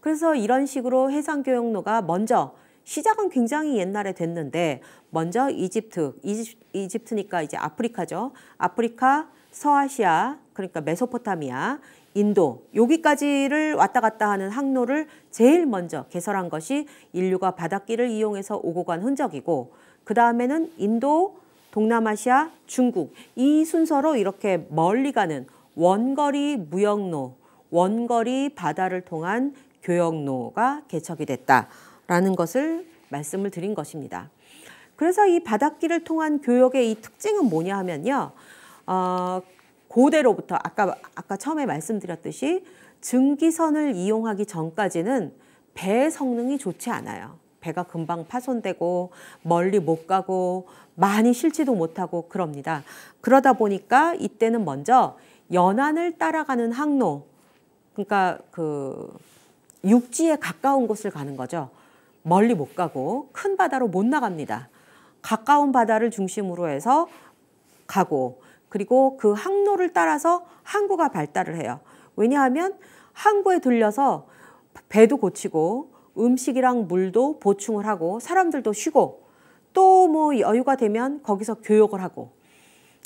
그래서 이런 식으로 해상 교역로가 먼저 시작은 굉장히 옛날에 됐는데 먼저 이집트, 이집, 트니까 이제 아프리카죠. 아프리카, 서아시아, 그러니까 메소포타미아, 인도 여기까지를 왔다 갔다 하는 항로를 제일 먼저 개설한 것이 인류가 바닷길을 이용해서 오고 간 흔적이고 그 다음에는 인도, 동남아시아, 중국 이 순서로 이렇게 멀리 가는 원거리 무역로, 원거리 바다를 통한 교역로가 개척이 됐다라는 것을 말씀을 드린 것입니다. 그래서 이 바닷길을 통한 교역의 이 특징은 뭐냐 하면요. 어, 고대로부터 아까 아까 처음에 말씀드렸듯이 증기선을 이용하기 전까지는 배의 성능이 좋지 않아요. 배가 금방 파손되고 멀리 못 가고 많이 실지도 못하고 그럽니다. 그러다 보니까 이때는 먼저 연안을 따라가는 항로, 그러니까 그 육지에 가까운 곳을 가는 거죠. 멀리 못 가고 큰 바다로 못 나갑니다. 가까운 바다를 중심으로 해서 가고 그리고 그 항로를 따라서 항구가 발달을 해요. 왜냐하면 항구에 들려서 배도 고치고 음식이랑 물도 보충을 하고 사람들도 쉬고 또 뭐 여유가 되면 거기서 교육을 하고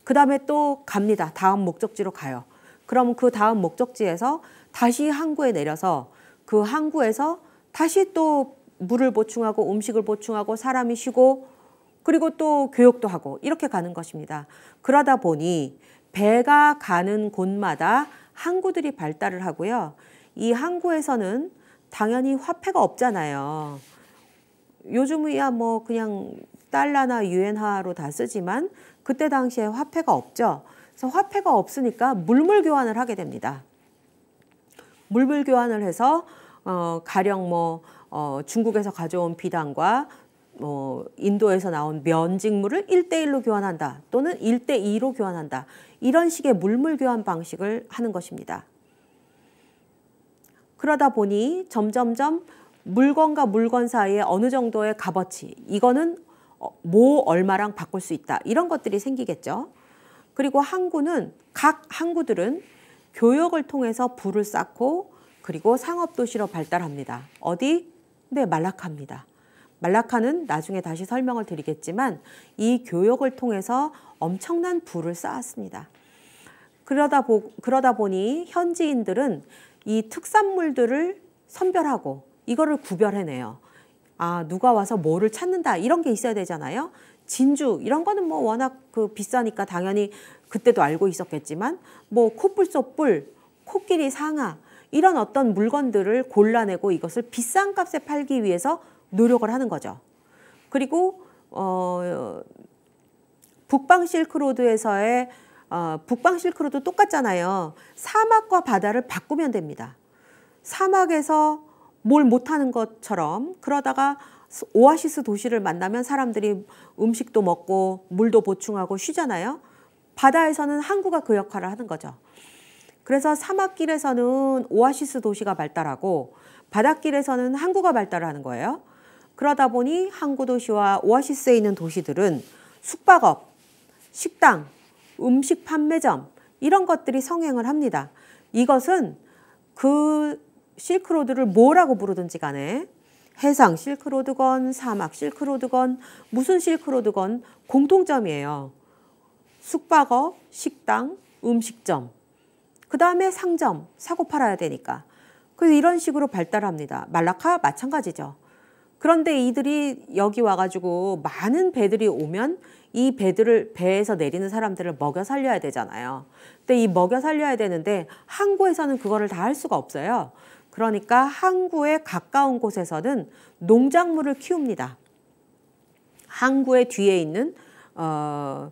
그 다음에 또 갑니다. 다음 목적지로 가요. 그럼 그 다음 목적지에서 다시 항구에 내려서 그 항구에서 다시 또 물을 보충하고 음식을 보충하고 사람이 쉬고 그리고 또 교육도 하고 이렇게 가는 것입니다. 그러다 보니 배가 가는 곳마다 항구들이 발달을 하고요. 이 항구에서는 당연히 화폐가 없잖아요. 요즘이야 뭐 그냥 달러나 유엔화로 다 쓰지만 그때 당시에 화폐가 없죠. 그래서 화폐가 없으니까 물물 교환을 하게 됩니다. 물물 교환을 해서 어, 가령 뭐 어, 중국에서 가져온 비단과 뭐 인도에서 나온 면직물을 일대일로 교환한다 또는 일대이로 교환한다 이런 식의 물물 교환 방식을 하는 것입니다. 그러다 보니 점점점 물건과 물건 사이에 어느 정도의 값어치 이거는 뭐 얼마랑 바꿀 수 있다 이런 것들이 생기겠죠. 그리고 항구는 각 항구들은 교역을 통해서 부를 쌓고 그리고 상업 도시로 발달합니다. 어디? 네, 말라카입니다. 말라카는 나중에 다시 설명을 드리겠지만 이 교역을 통해서 엄청난 부를 쌓았습니다. 그러다, 보, 그러다 보니 현지인들은 이 특산물들을 선별하고 이거를 구별해내요. 아, 누가 와서 뭐를 찾는다 이런 게 있어야 되잖아요. 진주 이런 거는 뭐 워낙 그 비싸니까 당연히 그때도 알고 있었겠지만 뭐 코뿔소 뿔, 코끼리 상아 이런 어떤 물건들을 골라내고 이것을 비싼 값에 팔기 위해서 노력을 하는 거죠. 그리고 어 북방 실크로드에서의 어, 북방 실크로도 똑같잖아요. 사막과 바다를 바꾸면 됩니다. 사막에서 뭘 못하는 것처럼 그러다가 오아시스 도시를 만나면 사람들이 음식도 먹고 물도 보충하고 쉬잖아요. 바다에서는 항구가 그 역할을 하는 거죠. 그래서 사막길에서는 오아시스 도시가 발달하고 바닷길에서는 항구가 발달 하는 거예요. 그러다 보니 항구 도시와 오아시스에 있는 도시들은 숙박업, 식당, 음식 판매점 이런 것들이 성행을 합니다. 이것은 그 실크로드를 뭐라고 부르든지 간에 해상 실크로드건 사막 실크로드건 무슨 실크로드건 공통점이에요. 숙박업, 식당, 음식점, 그 다음에 상점, 사고 팔아야 되니까. 그래서 이런 식으로 발달합니다. 말라카 마찬가지죠. 그런데 이들이 여기 와가지고 많은 배들이 오면 이 배들을 배에서 내리는 사람들을 먹여 살려야 되잖아요. 근데 이 먹여 살려야 되는데 항구에서는 그거를 다 할 수가 없어요. 그러니까 항구에 가까운 곳에서는 농작물을 키웁니다. 항구의 뒤에 있는 어,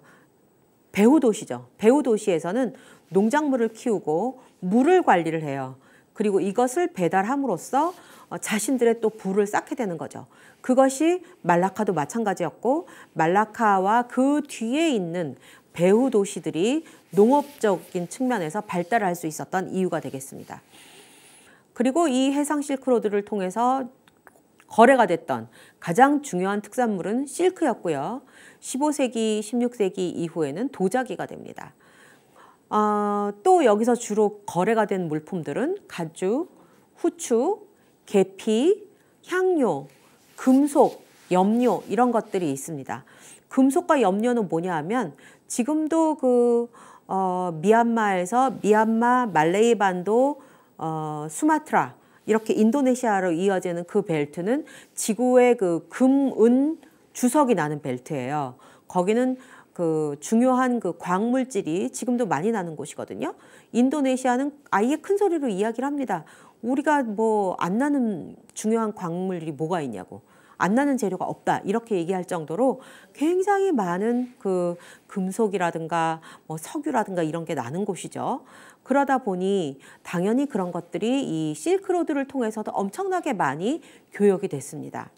배후 도시죠. 배후 도시에서는 농작물을 키우고 물을 관리를 해요. 그리고 이것을 배달함으로써 어, 자신들의 또 부를 쌓게 되는 거죠. 그것이 말라카도 마찬가지였고 말라카와 그 뒤에 있는 배후 도시들이 농업적인 측면에서 발달할 수 있었던 이유가 되겠습니다. 그리고 이 해상 실크로드를 통해서 거래가 됐던 가장 중요한 특산물은 실크였고요. 15세기, 16세기 이후에는 도자기가 됩니다. 어, 또 여기서 주로 거래가 된 물품들은 가죽, 후추, 계피, 향료, 금속, 염료 이런 것들이 있습니다. 금속과 염료는 뭐냐 하면 지금도 그 어, 미얀마에서 미얀마, 말레이 반도, 어, 수마트라 이렇게 인도네시아로 이어지는 그 벨트는 지구의 그 금, 은, 주석이 나는 벨트예요. 거기는 그 중요한 그 광물질이 지금도 많이 나는 곳이거든요. 인도네시아는 아예 큰 소리로 이야기를 합니다. 우리가 뭐 안 나는 중요한 광물이 뭐가 있냐고 안 나는 재료가 없다 이렇게 얘기할 정도로 굉장히 많은 그 금속이라든가 뭐 석유라든가 이런 게 나는 곳이죠. 그러다 보니 당연히 그런 것들이 이 실크로드를 통해서도 엄청나게 많이 교역이 됐습니다.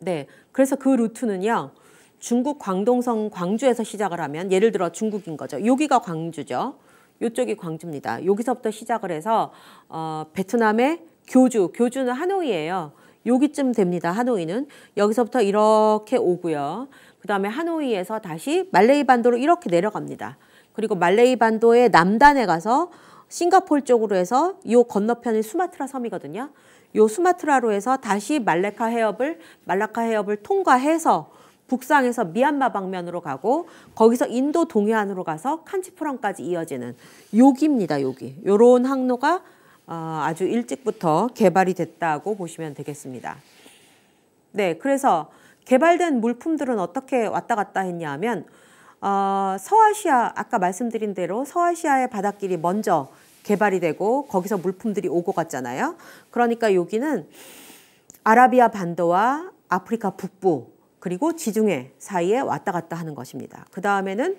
네, 그래서 그 루트는요. 중국 광동성 광주에서 시작을 하면 예를 들어 중국인 거죠. 여기가 광주죠. 이쪽이 광주입니다. 여기서부터 시작을 해서 어, 베트남의 교주, 교주는 하노이예요. 여기쯤 됩니다. 하노이는 여기서부터 이렇게 오고요. 그 다음에 하노이에서 다시 말레이 반도로 이렇게 내려갑니다. 그리고 말레이 반도의 남단에 가서 싱가폴 쪽으로 해서 이 건너편이 수마트라 섬이거든요. 이 수마트라로 해서 다시 말레카 해협을 말라카 해협을 통과해서 북상에서 미얀마 방면으로 가고 거기서 인도 동해안으로 가서 칸치프랑까지 이어지는 요기입니다. 요기. 요런 항로가 어, 아주 일찍부터 개발이 됐다고 보시면 되겠습니다. 네, 그래서 개발된 물품들은 어떻게 왔다 갔다 했냐면 어, 서아시아 아까 말씀드린 대로 서아시아의 바닷길이 먼저 개발이 되고 거기서 물품들이 오고 갔잖아요. 그러니까 여기는 아라비아 반도와 아프리카 북부 그리고 지중해 사이에 왔다 갔다 하는 것입니다. 그 다음에는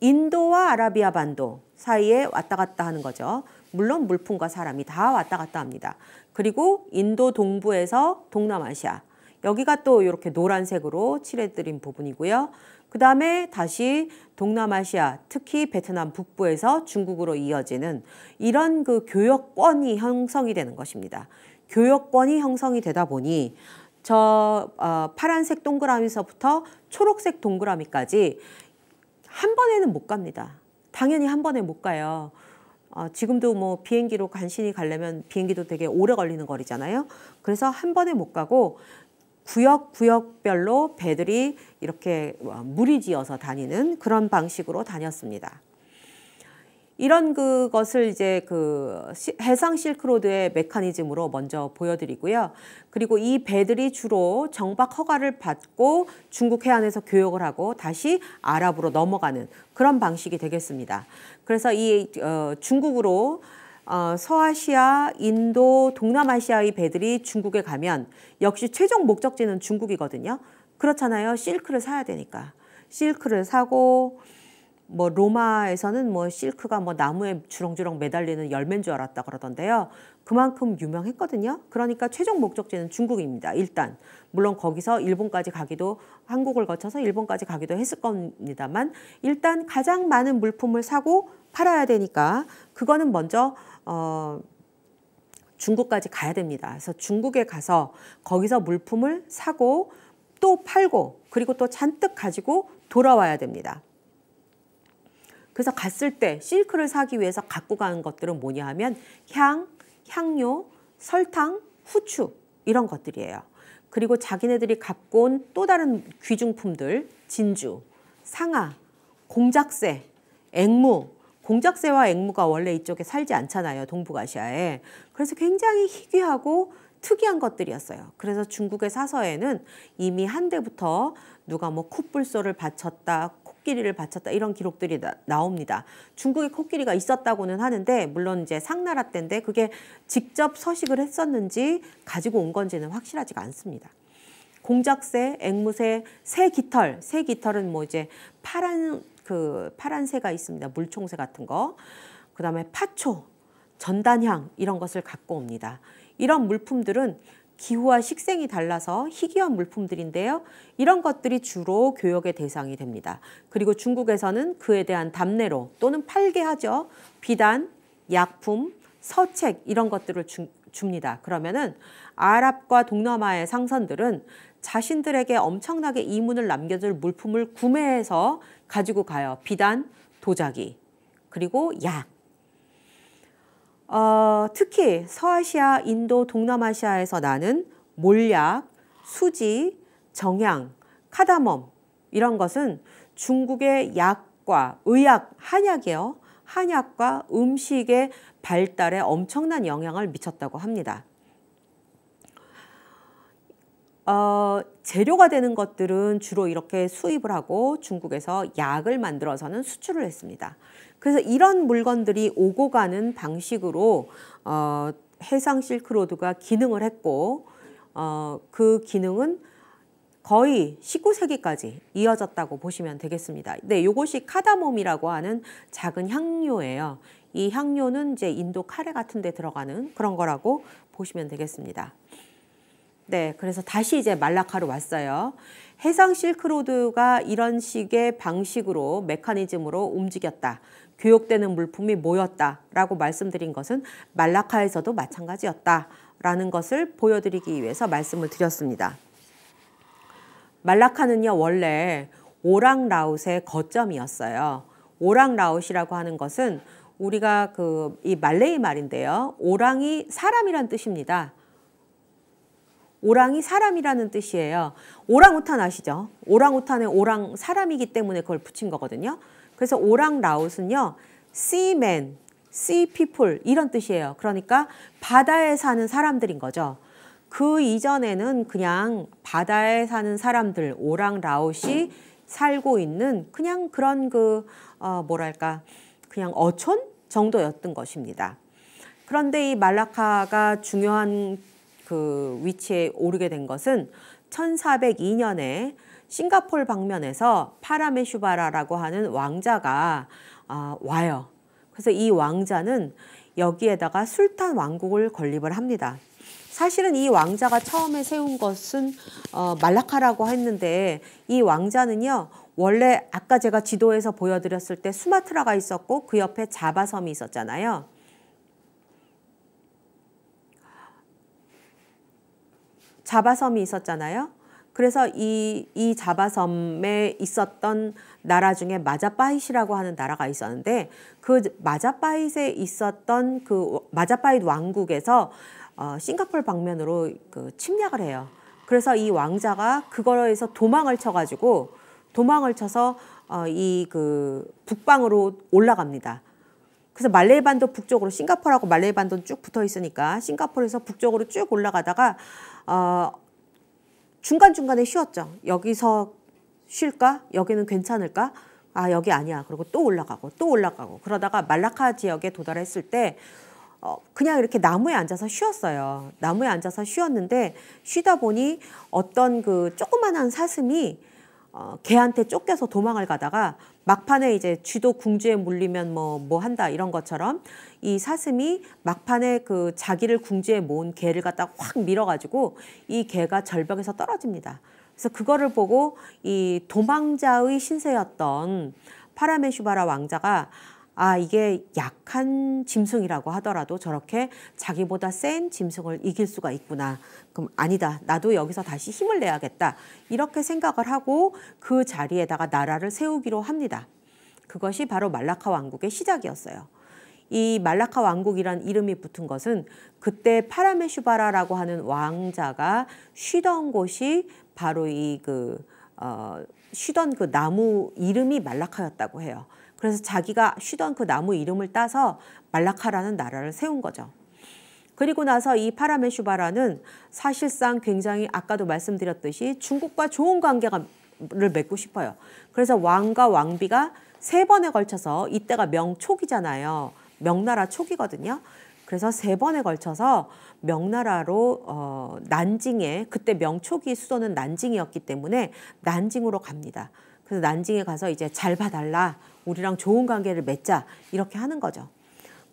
인도와 아라비아 반도 사이에 왔다 갔다 하는 거죠. 물론 물품과 사람이 다 왔다 갔다 합니다. 그리고 인도 동부에서 동남아시아 여기가 또 이렇게 노란색으로 칠해드린 부분이고요. 그 다음에 다시 동남아시아 특히 베트남 북부에서 중국으로 이어지는 이런 그 교역권이 형성이 되는 것입니다. 교역권이 형성이 되다 보니 저 어, 파란색 동그라미서부터 초록색 동그라미까지 한 번에는 못 갑니다. 당연히 한 번에 못 가요. 어, 지금도 뭐 비행기로 간신히 가려면 비행기도 되게 오래 걸리는 거리잖아요. 그래서 한 번에 못 가고 구역 구역별로 배들이 이렇게 무리지어서 다니는 그런 방식으로 다녔습니다. 이런 그것을 이제 그 해상 실크로드의 메커니즘으로 먼저 보여드리고요. 그리고 이 배들이 주로 정박 허가를 받고 중국 해안에서 교역을 하고 다시 아랍으로 넘어가는 그런 방식이 되겠습니다. 그래서 이 어, 중국으로 어, 서아시아, 인도, 동남아시아의 배들이 중국에 가면 역시 최종 목적지는 중국이거든요. 그렇잖아요. 실크를 사야 되니까. 실크를 사고 뭐 로마에서는 뭐 실크가 뭐 나무에 주렁주렁 매달리는 열매인 줄 알았다 그러던데요. 그만큼 유명했거든요. 그러니까 최종 목적지는 중국입니다. 일단 물론 거기서 일본까지 가기도 한국을 거쳐서 일본까지 가기도 했을 겁니다만 일단 가장 많은 물품을 사고 팔아야 되니까 그거는 먼저 어 중국까지 가야 됩니다. 그래서 중국에 가서 거기서 물품을 사고 또 팔고 그리고 또 잔뜩 가지고 돌아와야 됩니다. 그래서 갔을 때 실크를 사기 위해서 갖고 가는 것들은 뭐냐 하면 향, 향료, 설탕, 후추 이런 것들이에요. 그리고 자기네들이 갖고 온 또 다른 귀중품들 진주, 상아, 공작새, 앵무 공작새와 앵무가 원래 이쪽에 살지 않잖아요. 동북아시아에. 그래서 굉장히 희귀하고 특이한 것들이었어요. 그래서 중국의 사서에는 이미 한때부터 누가 뭐 콧불소를 바쳤다, 코끼리를 바쳤다 이런 기록들이 나, 옵니다 중국에 코끼리가 있었다고는 하는데 물론 이제 상나라 때인데 그게 직접 서식을 했었는지 가지고 온 건지는 확실하지가 않습니다. 공작새, 앵무새, 새 깃털, 새 깃털은 뭐 이제 파란 그 파란 새가 있습니다. 물총새 같은 거. 그다음에 파초, 전단향 이런 것을 갖고 옵니다. 이런 물품들은 기후와 식생이 달라서 희귀한 물품들인데요. 이런 것들이 주로 교역의 대상이 됩니다. 그리고 중국에서는 그에 대한 담내로 또는 팔게 하죠. 비단, 약품, 서책 이런 것들을 주, 줍니다. 그러면은 아랍과 동남아의 상선들은 자신들에게 엄청나게 이문을 남겨줄 물품을 구매해서 가지고 가요. 비단, 도자기, 그리고 약, 어, 특히 서아시아, 인도, 동남아시아에서 나는 몰약, 수지, 정향, 카다멈 이런 것은 중국의 약과 의약, 한약이요. 한약과 음식의 발달에 엄청난 영향을 미쳤다고 합니다. 어, 재료가 되는 것들은 주로 이렇게 수입을 하고 중국에서 약을 만들어서는 수출을 했습니다. 그래서 이런 물건들이 오고 가는 방식으로 어, 해상 실크로드가 기능을 했고 어, 그 기능은 거의 19세기까지 이어졌다고 보시면 되겠습니다. 네, 이것이 카다몸이라고 하는 작은 향료예요. 이 향료는 이제 인도 카레 같은 데 들어가는 그런 거라고 보시면 되겠습니다. 네, 그래서 다시 이제 말라카로 왔어요. 해상 실크로드가 이런 식의 방식으로 메커니즘으로 움직였다. 교육되는 물품이 모였다라고 말씀드린 것은 말라카에서도 마찬가지였다라는 것을 보여드리기 위해서 말씀을 드렸습니다. 말라카는요 원래 오랑라웃의 거점이었어요. 오랑라웃이라고 하는 것은 우리가 그 이 말레이 말인데요. 오랑이 사람이란 뜻입니다. 오랑이 사람이라는 뜻이에요. 오랑우탄 아시죠? 오랑우탄의 오랑 사람이기 때문에 그걸 붙인 거거든요. 그래서 오랑 라웃은요. seamen, sea people 이런 뜻이에요. 그러니까 바다에 사는 사람들인 거죠. 그 이전에는 그냥 바다에 사는 사람들 오랑 라웃이 살고 있는 그냥 그런 그 어, 뭐랄까 그냥 어촌 정도였던 것입니다. 그런데 이 말라카가 중요한 그 위치에 오르게 된 것은 1402년에 싱가폴 방면에서 파라메슈바라라고 하는 왕자가 어, 와요. 그래서 이 왕자는 여기에다가 술탄 왕국을 건립을 합니다. 사실은 이 왕자가 처음에 세운 것은 어, 말라카라고 했는데 이 왕자는요 원래 아까 제가 지도에서 보여드렸을 때 수마트라가 있었고 그 옆에 자바섬이 있었잖아요. 자바섬이 있었잖아요. 그래서 이, 이 자바섬에 있었던 나라 중에 마자빠잇이라고 하는 나라가 있었는데 그 마자빠잇에 있었던 그 마자빠잇 왕국에서 어, 싱가폴 방면으로 그 침략을 해요. 그래서 이 왕자가 그거에서 도망을 쳐가지고 도망을 쳐서 어, 이그 북방으로 올라갑니다. 그래서 말레이 반도 북쪽으로 싱가포르하고 말레이 반도는 쭉 붙어 있으니까 싱가포르에서 북쪽으로 쭉 올라가다가 어, 중간중간에 쉬었죠. 여기서 쉴까? 여기는 괜찮을까? 아, 여기 아니야. 그리고 또 올라가고 또 올라가고 그러다가 말라카 지역에 도달했을 때 어, 그냥 이렇게 나무에 앉아서 쉬었어요. 나무에 앉아서 쉬었는데 쉬다 보니 어떤 그 조그만한 사슴이 어, 걔한테 쫓겨서 도망을 가다가 막판에 이제 쥐도 궁지에 물리면 뭐뭐 뭐 한다 이런 것처럼 이 사슴이 막판에 그 자기를 궁지에 모은 개를 갖다 확 밀어가지고 이 개가 절벽에서 떨어집니다. 그래서 그거를 보고 이 도망자의 신세였던 파라멘슈바라 왕자가 아, 이게 약한 짐승이라고 하더라도 저렇게 자기보다 센 짐승을 이길 수가 있구나. 그럼 아니다. 나도 여기서 다시 힘을 내야겠다. 이렇게 생각을 하고 그 자리에다가 나라를 세우기로 합니다. 그것이 바로 말라카 왕국의 시작이었어요. 이 말라카 왕국이란 이름이 붙은 것은 그때 파라메슈바라라고 하는 왕자가 쉬던 곳이 바로 이 그, 어, 쉬던 그 나무 이름이 말라카였다고 해요. 그래서 자기가 쉬던 그 나무 이름을 따서 말라카라는 나라를 세운 거죠. 그리고 나서 이 파라메슈바라는 사실상 굉장히 아까도 말씀드렸듯이 중국과 좋은 관계를 맺고 싶어요. 그래서 왕과 왕비가 세 번에 걸쳐서 이때가 명초기잖아요. 명나라 초기거든요. 그래서 세 번에 걸쳐서 명나라로 어, 난징에 그때 명초기 수도는 난징이었기 때문에 난징으로 갑니다. 그래서 난징에 가서 이제 잘 봐달라 우리랑 좋은 관계를 맺자 이렇게 하는 거죠.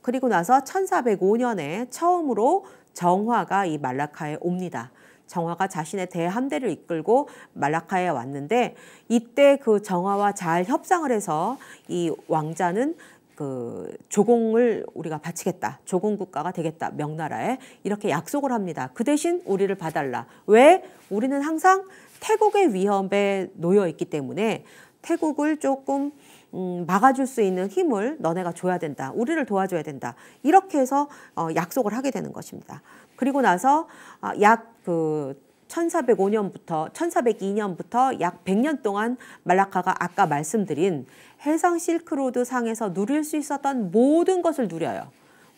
그리고 나서 1405년에 처음으로 정화가 이 말라카에 옵니다. 정화가 자신의 대함대를 이끌고 말라카에 왔는데 이때 그 정화와 잘 협상을 해서 이 왕자는 그 조공을 우리가 바치겠다. 조공 국가가 되겠다. 명나라에 이렇게 약속을 합니다. 그 대신 우리를 봐달라. 왜? 우리는 항상 태국의 위협에 놓여 있기 때문에 태국을 조금 음, 막아줄 수 있는 힘을 너네가 줘야 된다. 우리를 도와줘야 된다. 이렇게 해서 어, 약속을 하게 되는 것입니다. 그리고 나서 어, 약그 1405년부터 1402년부터 약 100년 그 동안 말라카가 아까 말씀드린 해상 실크로드 상에서 누릴 수 있었던 모든 것을 누려요.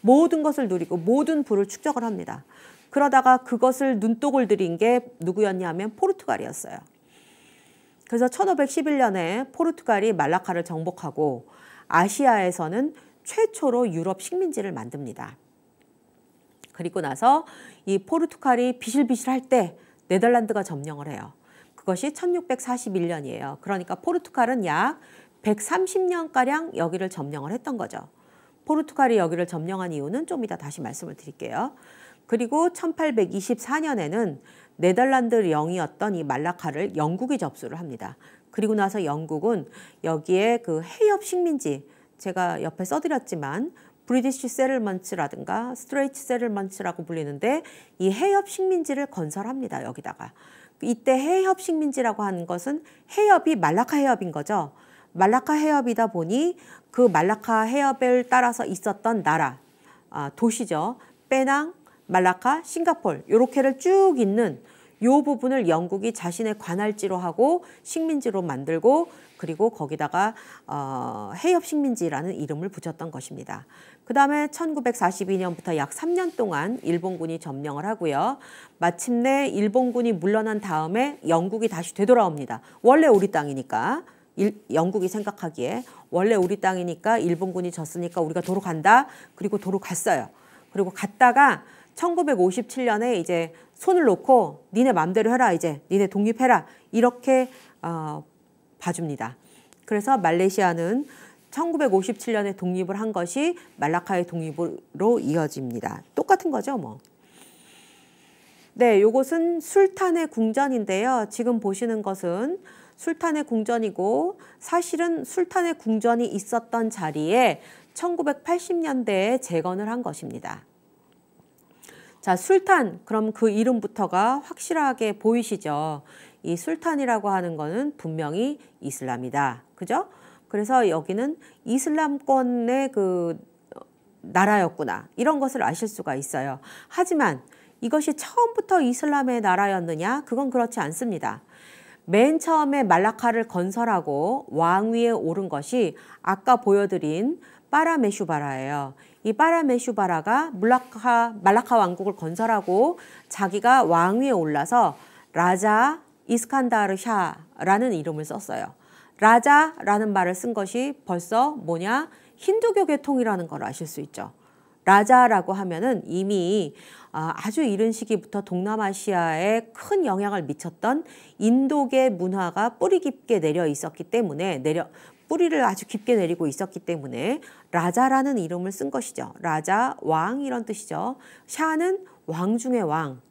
모든 것을 누리고 모든 부를 축적을 합니다. 그러다가 그것을 눈독을 들인 게 누구였냐 하면 포르투갈이었어요. 그래서 1511년에 포르투갈이 말라카를 정복하고 아시아에서는 최초로 유럽 식민지를 만듭니다. 그리고 나서 이 포르투갈이 비실비실할 때 네덜란드가 점령을 해요. 그것이 1641년이에요. 그러니까 포르투갈은 약 130년가량 여기를 점령을 했던 거죠. 포르투갈이 여기를 점령한 이유는 좀 이따 다시 말씀을 드릴게요. 그리고 1824년에는 네덜란드령이었던 이 말라카를 영국이 접수를 합니다. 그리고 나서 영국은 여기에 그 해협 식민지 제가 옆에 써드렸지만 브리티시 세를먼츠라든가 스트레이트 세를먼츠라고 불리는데 이 해협 식민지를 건설합니다. 여기다가 이때 해협 식민지라고 하는 것은 해협이 말라카 해협인 거죠. 말라카 해협이다 보니 그 말라카 해협을 따라서 있었던 나라 아, 도시죠. 빼낭, 말라카, 싱가폴 요렇게를 쭉 있는 요 부분을 영국이 자신의 관할지로 하고 식민지로 만들고 그리고 거기다가 어, 해협 식민지라는 이름을 붙였던 것입니다. 그 다음에 1942년부터 약 3년 동안 일본군이 점령을 하고요. 마침내 일본군이 물러난 다음에 영국이 다시 되돌아옵니다. 원래 우리 땅이니까. 일, 영국이 생각하기에 원래 우리 땅이니까 일본군이 졌으니까 우리가 도로 간다. 그리고 도로 갔어요. 그리고 갔다가 1957년에 이제 손을 놓고 니네 맘대로 해라 이제 니네 독립해라 이렇게 어, 봐줍니다. 그래서 말레이시아는 1957년에 독립을 한 것이 말라카의 독립으로 이어집니다. 똑같은 거죠, 뭐. 네, 요것은 술탄의 궁전인데요. 지금 보시는 것은 술탄의 궁전이고 사실은 술탄의 궁전이 있었던 자리에 1980년대에 재건을 한 것입니다. 자, 술탄. 그럼 그 이름부터가 확실하게 보이시죠? 이 술탄이라고 하는 거는 분명히 이슬람이다. 그죠? 그래서 여기는 이슬람권의 그 어, 나라였구나. 이런 것을 아실 수가 있어요. 하지만 이것이 처음부터 이슬람의 나라였느냐? 그건 그렇지 않습니다. 맨 처음에 말라카를 건설하고 왕위에 오른 것이 아까 보여드린 빠라메슈바라예요. 이 파라메슈바라가 물라카, 말라카 왕국을 건설하고 자기가 왕위에 올라서 라자 이스칸다르 샤라는 이름을 썼어요. 라자라는 말을 쓴 것이 벌써 뭐냐? 힌두교계 통이라는 걸 아실 수 있죠. 라자라고 하면은 이미 아, 아주 이른 시기부터 동남아시아에 큰 영향을 미쳤던 인도계 문화가 뿌리 깊게 내려 있었기 때문에 내려 뿌리를 아주 깊게 내리고 있었기 때문에 라자라는 이름을 쓴 것이죠. 라자, 왕 이런 뜻이죠. 샤는 왕 중의 왕,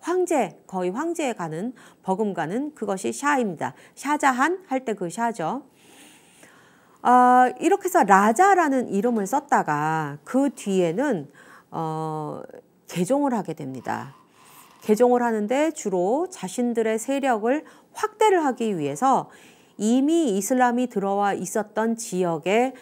황제, 거의 황제에 가는 버금가는 그것이 샤입니다. 샤자한 할 때 그 샤죠. 어, 이렇게 해서 라자라는 이름을 썼다가 그 뒤에는 어, 개종을 하게 됩니다. 개종을 하는데 주로 자신들의 세력을 확대를 하기 위해서 이미 이슬람이 들어와 있었던 지역의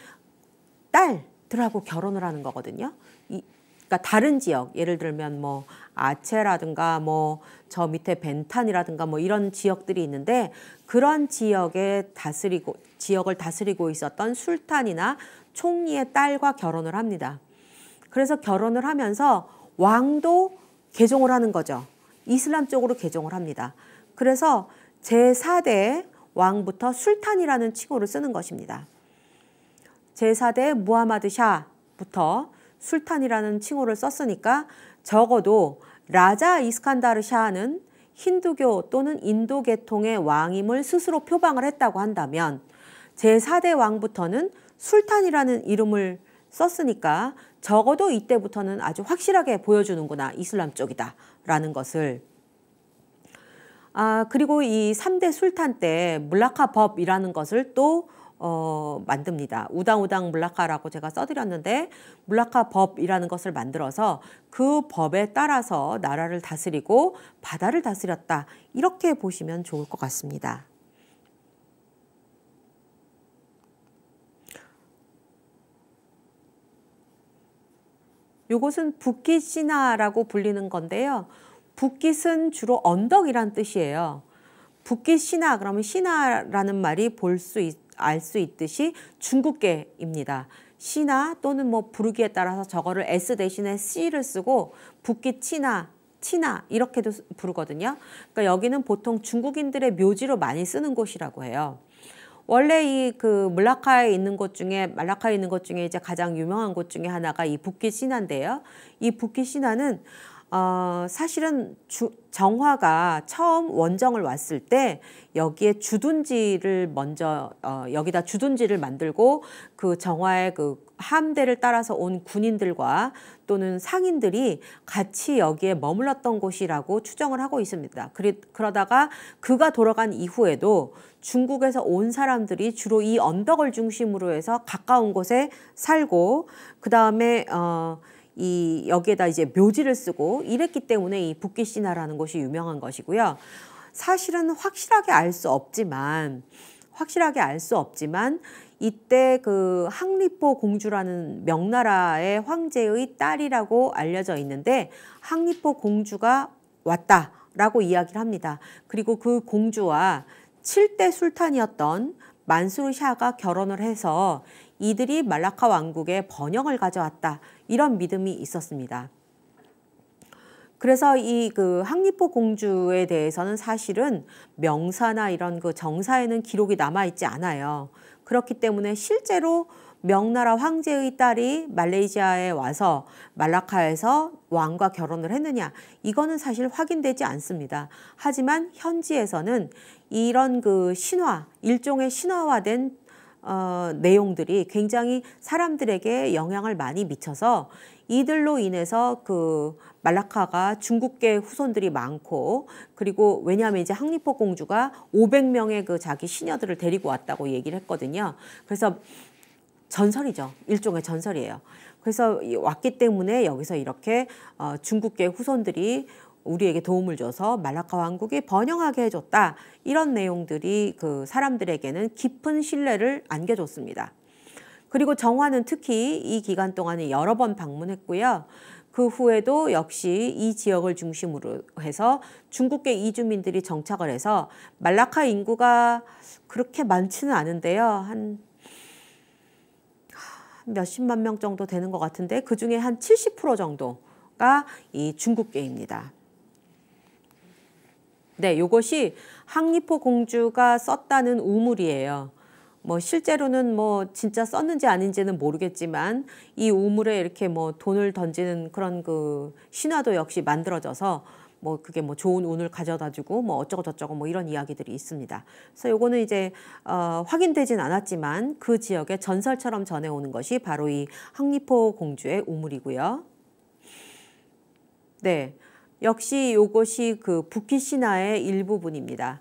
딸들하고 결혼을 하는 거거든요. 이, 그러니까 다른 지역, 예를 들면 뭐 아체라든가 뭐 저 밑에 벤탄이라든가 뭐 이런 지역들이 있는데 그런 지역에 다스리고 지역을 다스리고 있었던 술탄이나 총리의 딸과 결혼을 합니다. 그래서 결혼을 하면서 왕도 개종을 하는 거죠. 이슬람 쪽으로 개종을 합니다. 그래서 제4대 왕부터 술탄이라는 칭호를 쓰는 것입니다. 제4대 무하마드 샤부터 술탄이라는 칭호를 썼으니까 적어도 라자 이스칸다르 샤는 힌두교 또는 인도 계통의 왕임을 스스로 표방을 했다고 한다면 제4대 왕부터는 술탄이라는 이름을 썼으니까 적어도 이때부터는 아주 확실하게 보여주는구나 이슬람 쪽이다 라는 것을 아, 그리고 이3대 술탄 때 물라카 법이라는 것을 또 어, 만듭니다. 우당우당 물라카라고 제가 써드렸는데 물라카 법이라는 것을 만들어서 그 법에 따라서 나라를 다스리고 바다를 다스렸다. 이렇게 보시면 좋을 것 같습니다. 이것은 북키시나라고 불리는 건데요. 북깃은 주로 언덕이란 뜻이에요. 북깃 신하 그러면 신하라는 말이 볼 수 알 수 있듯이 중국계입니다. 신하 또는 뭐 부르기에 따라서 저거를 s 대신에 c를 쓰고 북깃 신하 티나 이렇게도 부르거든요. 그러니까 여기는 보통 중국인들의 묘지로 많이 쓰는 곳이라고 해요. 원래 이그 물라카에 있는 곳 중에 말라카에 있는 곳 중에 이제 가장 유명한 곳 중에 하나가 이 북기 신화인데요. 이 북기 신화는 어, 사실은 주, 정화가 처음 원정을 왔을 때 여기에 주둔지를 먼저 어, 여기다 주둔지를 만들고 그 정화의 그 함대를 따라서 온 군인들과 또는 상인들이 같이 여기에 머물렀던 곳이라고 추정을 하고 있습니다. 그리, 그러다가 그가 돌아간 이후에도 중국에서 온 사람들이 주로 이 언덕을 중심으로 해서 가까운 곳에 살고 그 다음에 어, 이 여기에다 이제 묘지를 쓰고 이랬기 때문에 이 북귀신화라는 것이 유명한 것이고요. 사실은 확실하게 알 수 없지만 확실하게 알 수 없지만 이때 그 항리포 공주라는 명나라의 황제의 딸이라고 알려져 있는데 항리포 공주가 왔다라고 이야기를 합니다. 그리고 그 공주와 칠대 술탄이었던 만수르샤가 결혼을 해서 이들이 말라카 왕국에 번영을 가져왔다. 이런 믿음이 있었습니다. 그래서 이 그 항리포 공주에 대해서는 사실은 명사나 이런 그 정사에는 기록이 남아있지 않아요. 그렇기 때문에 실제로 명나라 황제의 딸이 말레이시아에 와서 말라카에서 왕과 결혼을 했느냐 이거는 사실 확인되지 않습니다. 하지만 현지에서는 이런 그 신화 일종의 신화화된 어, 내용들이 굉장히 사람들에게 영향을 많이 미쳐서 이들로 인해서 그 말라카가 중국계 후손들이 많고 그리고 왜냐하면 이제 항리포 공주가 500명의 그 자기 시녀들을 데리고 왔다고 얘기를 했거든요. 그래서 전설이죠. 일종의 전설이에요. 그래서 왔기 때문에 여기서 이렇게 어, 중국계 후손들이 우리에게 도움을 줘서 말라카 왕국이 번영하게 해줬다. 이런 내용들이 그 사람들에게는 깊은 신뢰를 안겨줬습니다. 그리고 정화는 특히 이 기간 동안에 여러 번 방문했고요. 그 후에도 역시 이 지역을 중심으로 해서 중국계 이주민들이 정착을 해서 말라카 인구가 그렇게 많지는 않은데요. 한 몇십만 명 정도 되는 것 같은데 그 중에 한 70% 정도가 이 중국계입니다. 네, 요것이 항리포 공주가 썼다는 우물이에요. 뭐 실제로는 뭐 진짜 썼는지 아닌지는 모르겠지만 이 우물에 이렇게 뭐 돈을 던지는 그런 그 신화도 역시 만들어져서 뭐 그게 뭐 좋은 운을 가져다 주고 뭐 어쩌고 저쩌고 뭐 이런 이야기들이 있습니다. 그래서 요거는 이제 어 확인되진 않았지만 그 지역의 전설처럼 전해오는 것이 바로 이 항리포 공주의 우물이고요. 네. 역시 이것이 그 부키 시나의 일부분입니다.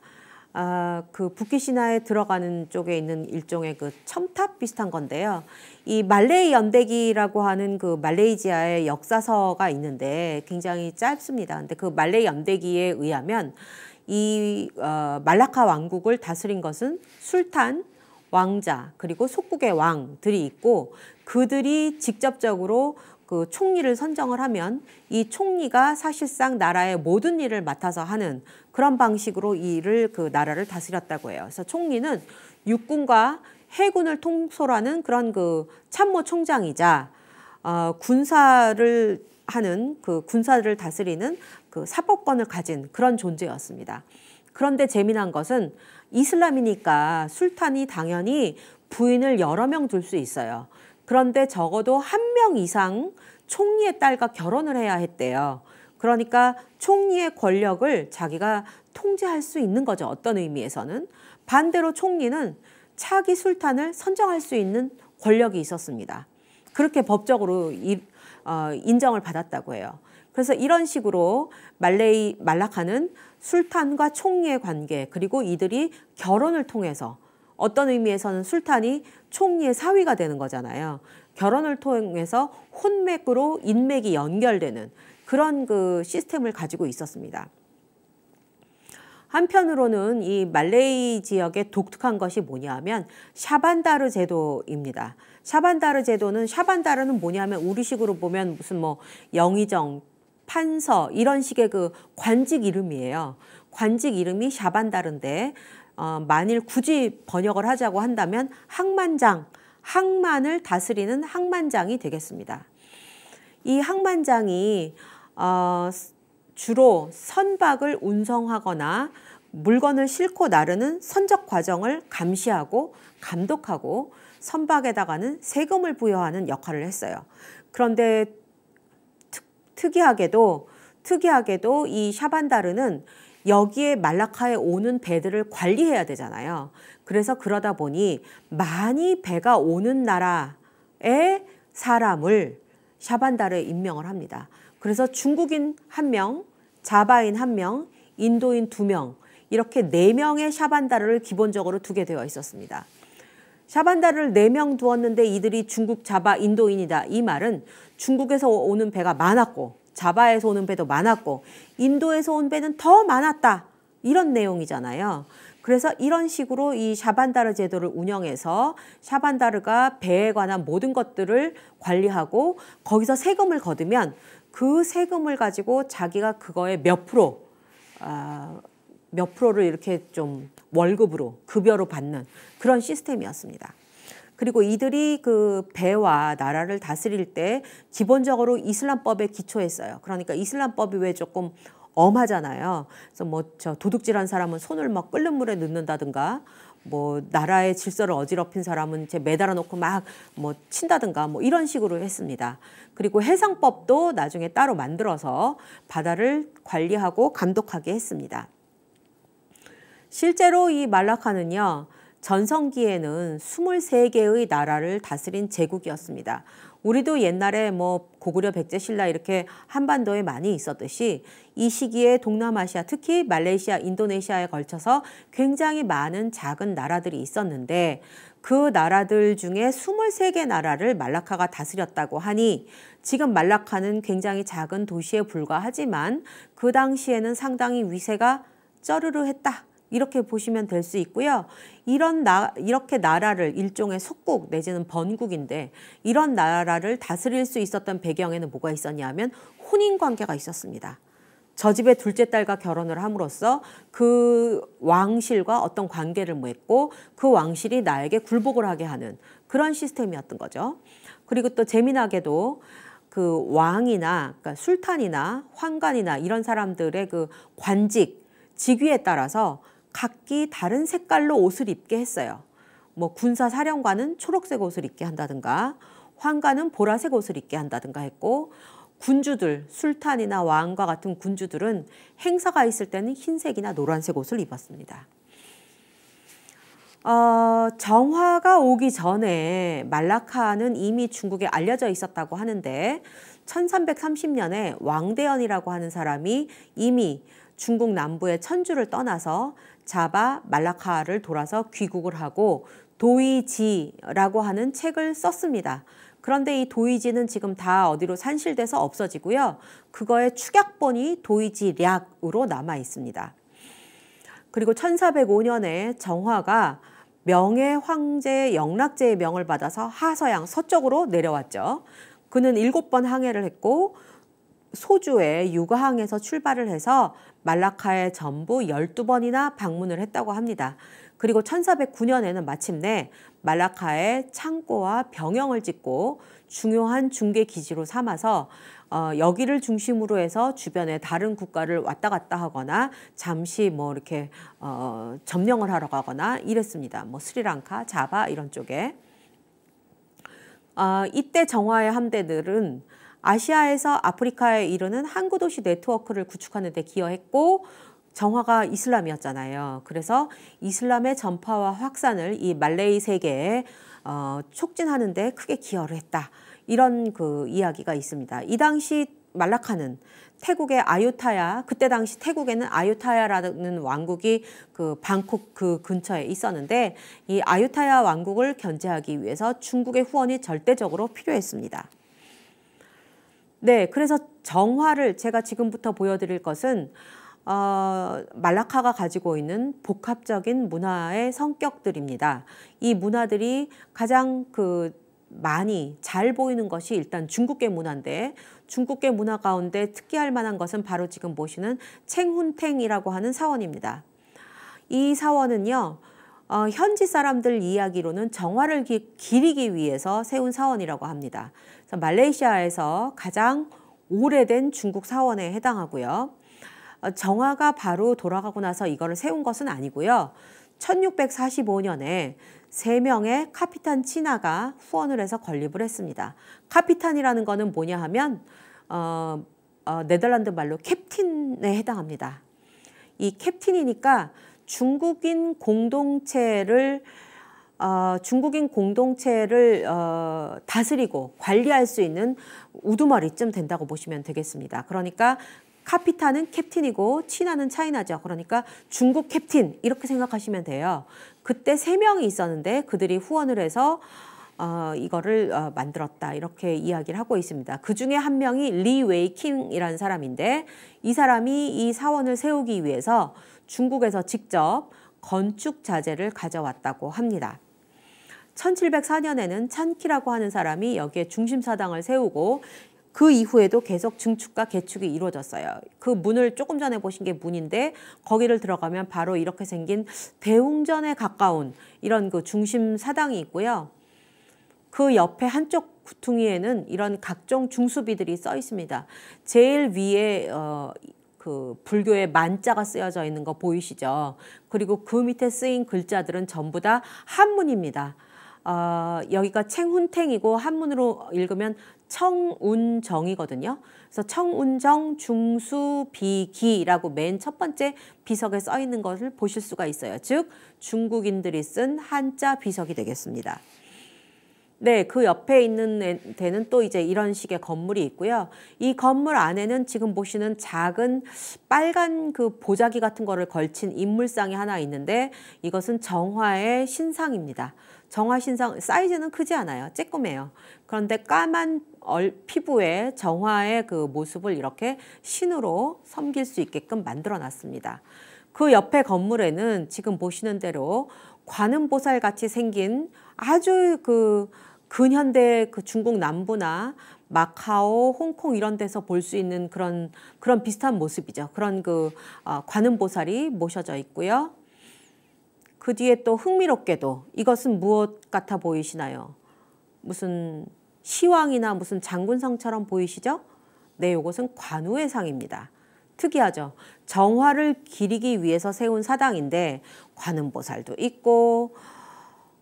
아, 그 북기 신화에 들어가는 쪽에 있는 일종의 그 첨탑 비슷한 건데요. 이 말레이 연대기라고 하는 그 말레이지아의 역사서가 있는데 굉장히 짧습니다. 근데 그 말레이 연대기에 의하면 이 어, 말라카 왕국을 다스린 것은 술탄, 왕자, 그리고 속국의 왕들이 있고 그들이 직접적으로 그 총리를 선정을 하면 이 총리가 사실상 나라의 모든 일을 맡아서 하는 그런 방식으로 일을 그 나라를 다스렸다고 해요. 그래서 총리는 육군과 해군을 통솔하는 그런 그 참모 총장이자 어, 군사를 하는 그 군사를 다스리는 그 사법권을 가진 그런 존재였습니다. 그런데 재미난 것은 이슬람이니까 술탄이 당연히 부인을 여러 명 둘 수 있어요. 그런데 적어도 한 명 이상 총리의 딸과 결혼을 해야 했대요. 그러니까 총리의 권력을 자기가 통제할 수 있는 거죠. 어떤 의미에서는. 반대로 총리는 차기 술탄을 선정할 수 있는 권력이 있었습니다. 그렇게 법적으로 이, 어, 인정을 받았다고 해요. 그래서 이런 식으로 말레이 말라카는 술탄과 총리의 관계 그리고 이들이 결혼을 통해서 어떤 의미에서는 술탄이 총리의 사위가 되는 거잖아요. 결혼을 통해서 혼맥으로 인맥이 연결되는 그런 그 시스템을 가지고 있었습니다. 한편으로는 이 말레이 지역의 독특한 것이 뭐냐면 샤반다르 제도입니다. 샤반다르 제도는 샤반다르는 뭐냐면 우리식으로 보면 무슨 뭐 영의정, 판서 이런 식의 그 관직 이름이에요. 관직 이름이 샤반다르인데 어, 만일 굳이 번역을 하자고 한다면 항만장 항만을 다스리는 항만장이 되겠습니다. 이 항만장이 어, 주로 선박을 운송하거나 물건을 싣고 나르는 선적 과정을 감시하고 감독하고 선박에다가는 세금을 부여하는 역할을 했어요. 그런데 특, 특이하게도 특이하게도 이 샤반다르는 여기에 말라카에 오는 배들을 관리해야 되잖아요. 그래서 그러다 보니 많이 배가 오는 나라의 사람을 샤반달에 임명을 합니다. 그래서 중국인 한 명, 자바인 한 명, 인도인 두 명, 이렇게 네 명의 샤반달을 기본적으로 두게 되어 있었습니다. 샤반달을 네명 두었는데 이들이 중국 자바 인도인이다. 이 말은 중국에서 오는 배가 많았고 자바에서 오는 배도 많았고 인도에서 온 배는 더 많았다. 이런 내용이잖아요. 그래서 이런 식으로 이 샤반다르 제도를 운영해서 샤반다르가 배에 관한 모든 것들을 관리하고 거기서 세금을 거두면 그 세금을 가지고 자기가 그거에 몇 프로 아, 몇 프로를 이렇게 좀 월급으로 급여로 받는 그런 시스템이었습니다. 그리고 이들이 그 배와 나라를 다스릴 때 기본적으로 이슬람법에 기초했어요. 그러니까 이슬람법이 왜 조금 엄하잖아요. 그래서 뭐 저 도둑질한 사람은 손을 막 끓는 물에 넣는다든가 뭐 나라의 질서를 어지럽힌 사람은 제 매달아 놓고 막 뭐 친다든가 뭐 이런 식으로 했습니다. 그리고 해상법도 나중에 따로 만들어서 바다를 관리하고 감독하게 했습니다. 실제로 이 말라카는요. 전성기에는 23개의 나라를 다스린 제국이었습니다. 우리도 옛날에 뭐 고구려 백제 신라 이렇게 한반도에 많이 있었듯이 이 시기에 동남아시아 특히 말레이시아 인도네시아에 걸쳐서 굉장히 많은 작은 나라들이 있었는데 그 나라들 중에 23개 나라를 말라카가 다스렸다고 하니 지금 말라카는 굉장히 작은 도시에 불과하지만 그 당시에는 상당히 위세가 쩌르르 했다 이렇게 보시면 될 수 있고요. 이런 나, 이렇게 나라를 일종의 속국 내지는 번국인데 이런 나라를 다스릴 수 있었던 배경에는 뭐가 있었냐면 혼인 관계가 있었습니다. 저 집의 둘째 딸과 결혼을 함으로써 그 왕실과 어떤 관계를 맺고 그 왕실이 나에게 굴복을 하게 하는 그런 시스템이었던 거죠. 그리고 또 재미나게도 그 왕이나 그러니까 술탄이나 환관이나 이런 사람들의 그 관직 직위에 따라서 각기 다른 색깔로 옷을 입게 했어요. 뭐 군사 사령관은 초록색 옷을 입게 한다든가 황가는 보라색 옷을 입게 한다든가 했고 군주들, 술탄이나 왕과 같은 군주들은 행사가 있을 때는 흰색이나 노란색 옷을 입었습니다. 어, 정화가 오기 전에 말라카는 이미 중국에 알려져 있었다고 하는데 1330년에 왕대현이라고 하는 사람이 이미 중국 남부의 천주를 떠나서 자바 말라카를 돌아서 귀국을 하고 도이지라고 하는 책을 썼습니다. 그런데 이 도이지는 지금 다 어디로 산실돼서 없어지고요. 그거의 축약본이 도이지략으로 남아 있습니다. 그리고 1405년에 정화가 명예 황제 영락제의 명을 받아서 하서양 서쪽으로 내려왔죠. 그는 일곱 번 항해를 했고 소주의 유가항에서 출발을 해서 말라카에 전부 12번이나 방문을 했다고 합니다. 그리고 1409년에는 마침내 말라카에 창고와 병영을 짓고 중요한 중계 기지로 삼아서 어, 여기를 중심으로 해서 주변의 다른 국가를 왔다 갔다 하거나 잠시 뭐 이렇게 어, 점령을 하러 가거나 이랬습니다. 뭐 스리랑카, 자바 이런 쪽에. 어, 이때 정화의 함대들은 아시아에서 아프리카에 이르는 항구 도시 네트워크를 구축하는 데 기여했고 정화가 이슬람이었잖아요. 그래서 이슬람의 전파와 확산을 이 말레이 세계에 어, 촉진하는 데 크게 기여를 했다. 이런 그 이야기가 있습니다. 이 당시 말라카는 태국의 아유타야 그때 당시 태국에는 아유타야라는 왕국이 그 방콕 그 근처에 있었는데 이 아유타야 왕국을 견제하기 위해서 중국의 후원이 절대적으로 필요했습니다. 네, 그래서 정화를 제가 지금부터 보여드릴 것은 어, 말라카가 가지고 있는 복합적인 문화의 성격들입니다. 이 문화들이 가장 그 많이 잘 보이는 것이 일단 중국계 문화인데 중국계 문화 가운데 특기할 만한 것은 바로 지금 보시는 챙훈탱이라고 하는 사원입니다. 이 사원은요. 어, 현지 사람들 이야기로는 정화를 기, 기리기 위해서 세운 사원이라고 합니다. 말레이시아에서 가장 오래된 중국 사원에 해당하고요. 어, 정화가 바로 돌아가고 나서 이거를 세운 것은 아니고요. 1645년에 세명의 카피탄 치나가 후원을 해서 건립을 했습니다. 카피탄이라는 거는 뭐냐 하면 어, 어, 네덜란드 말로 캡틴에 해당합니다. 이 캡틴이니까 중국인 공동체를 어, 중국인 공동체를 어, 다스리고 관리할 수 있는 우두머리쯤 된다고 보시면 되겠습니다. 그러니까 카피타는 캡틴이고 친하는 차이나죠. 그러니까 중국 캡틴 이렇게 생각하시면 돼요. 그때 세 명이 있었는데 그들이 후원을 해서 어, 이거를 어, 만들었다 이렇게 이야기를 하고 있습니다. 그 중에 한 명이 리 웨이킹이라는 사람인데 이 사람이 이 사원을 세우기 위해서 중국에서 직접 건축 자재를 가져왔다고 합니다. 1704년에는 찬키라고 하는 사람이 여기에 중심사당을 세우고 그 이후에도 계속 증축과 개축이 이루어졌어요. 그 문을 조금 전에 보신 게 문인데 거기를 들어가면 바로 이렇게 생긴 대웅전에 가까운 이런 그 중심 사당이 있고요. 그 옆에 한쪽 구퉁이에는 이런 각종 중수비들이 써 있습니다. 제일 위에 어, 그 불교의 만자가 쓰여져 있는 거 보이시죠? 그리고 그 밑에 쓰인 글자들은 전부 다 한문입니다. 어, 여기가 챙훈탱이고 한문으로 읽으면 청운정이거든요. 그래서 청운정 중수비기라고 맨 첫 번째 비석에 써 있는 것을 보실 수가 있어요. 즉 중국인들이 쓴 한자 비석이 되겠습니다. 네, 그 옆에 있는 데는 또 이제 이런 식의 건물이 있고요. 이 건물 안에는 지금 보시는 작은 빨간 그 보자기 같은 거를 걸친 인물상이 하나 있는데 이것은 정화의 신상입니다. 정화신성 사이즈는 크지 않아요. 쬐꼬매요. 그런데 까만 얼, 피부의 정화의 그 모습을 이렇게 신으로 섬길 수 있게끔 만들어놨습니다. 그 옆에 건물에는 지금 보시는 대로 관음보살 같이 생긴 아주 그 근현대 그 중국 남부나 마카오, 홍콩 이런 데서 볼 수 있는 그런 그런 비슷한 모습이죠. 그런 그 어, 관음보살이 모셔져 있고요. 그 뒤에 또 흥미롭게도 이것은 무엇 같아 보이시나요? 무슨 시왕이나 무슨 장군상처럼 보이시죠? 네, 이것은 관우의 상입니다. 특이하죠. 정화를 기리기 위해서 세운 사당인데 관음보살도 있고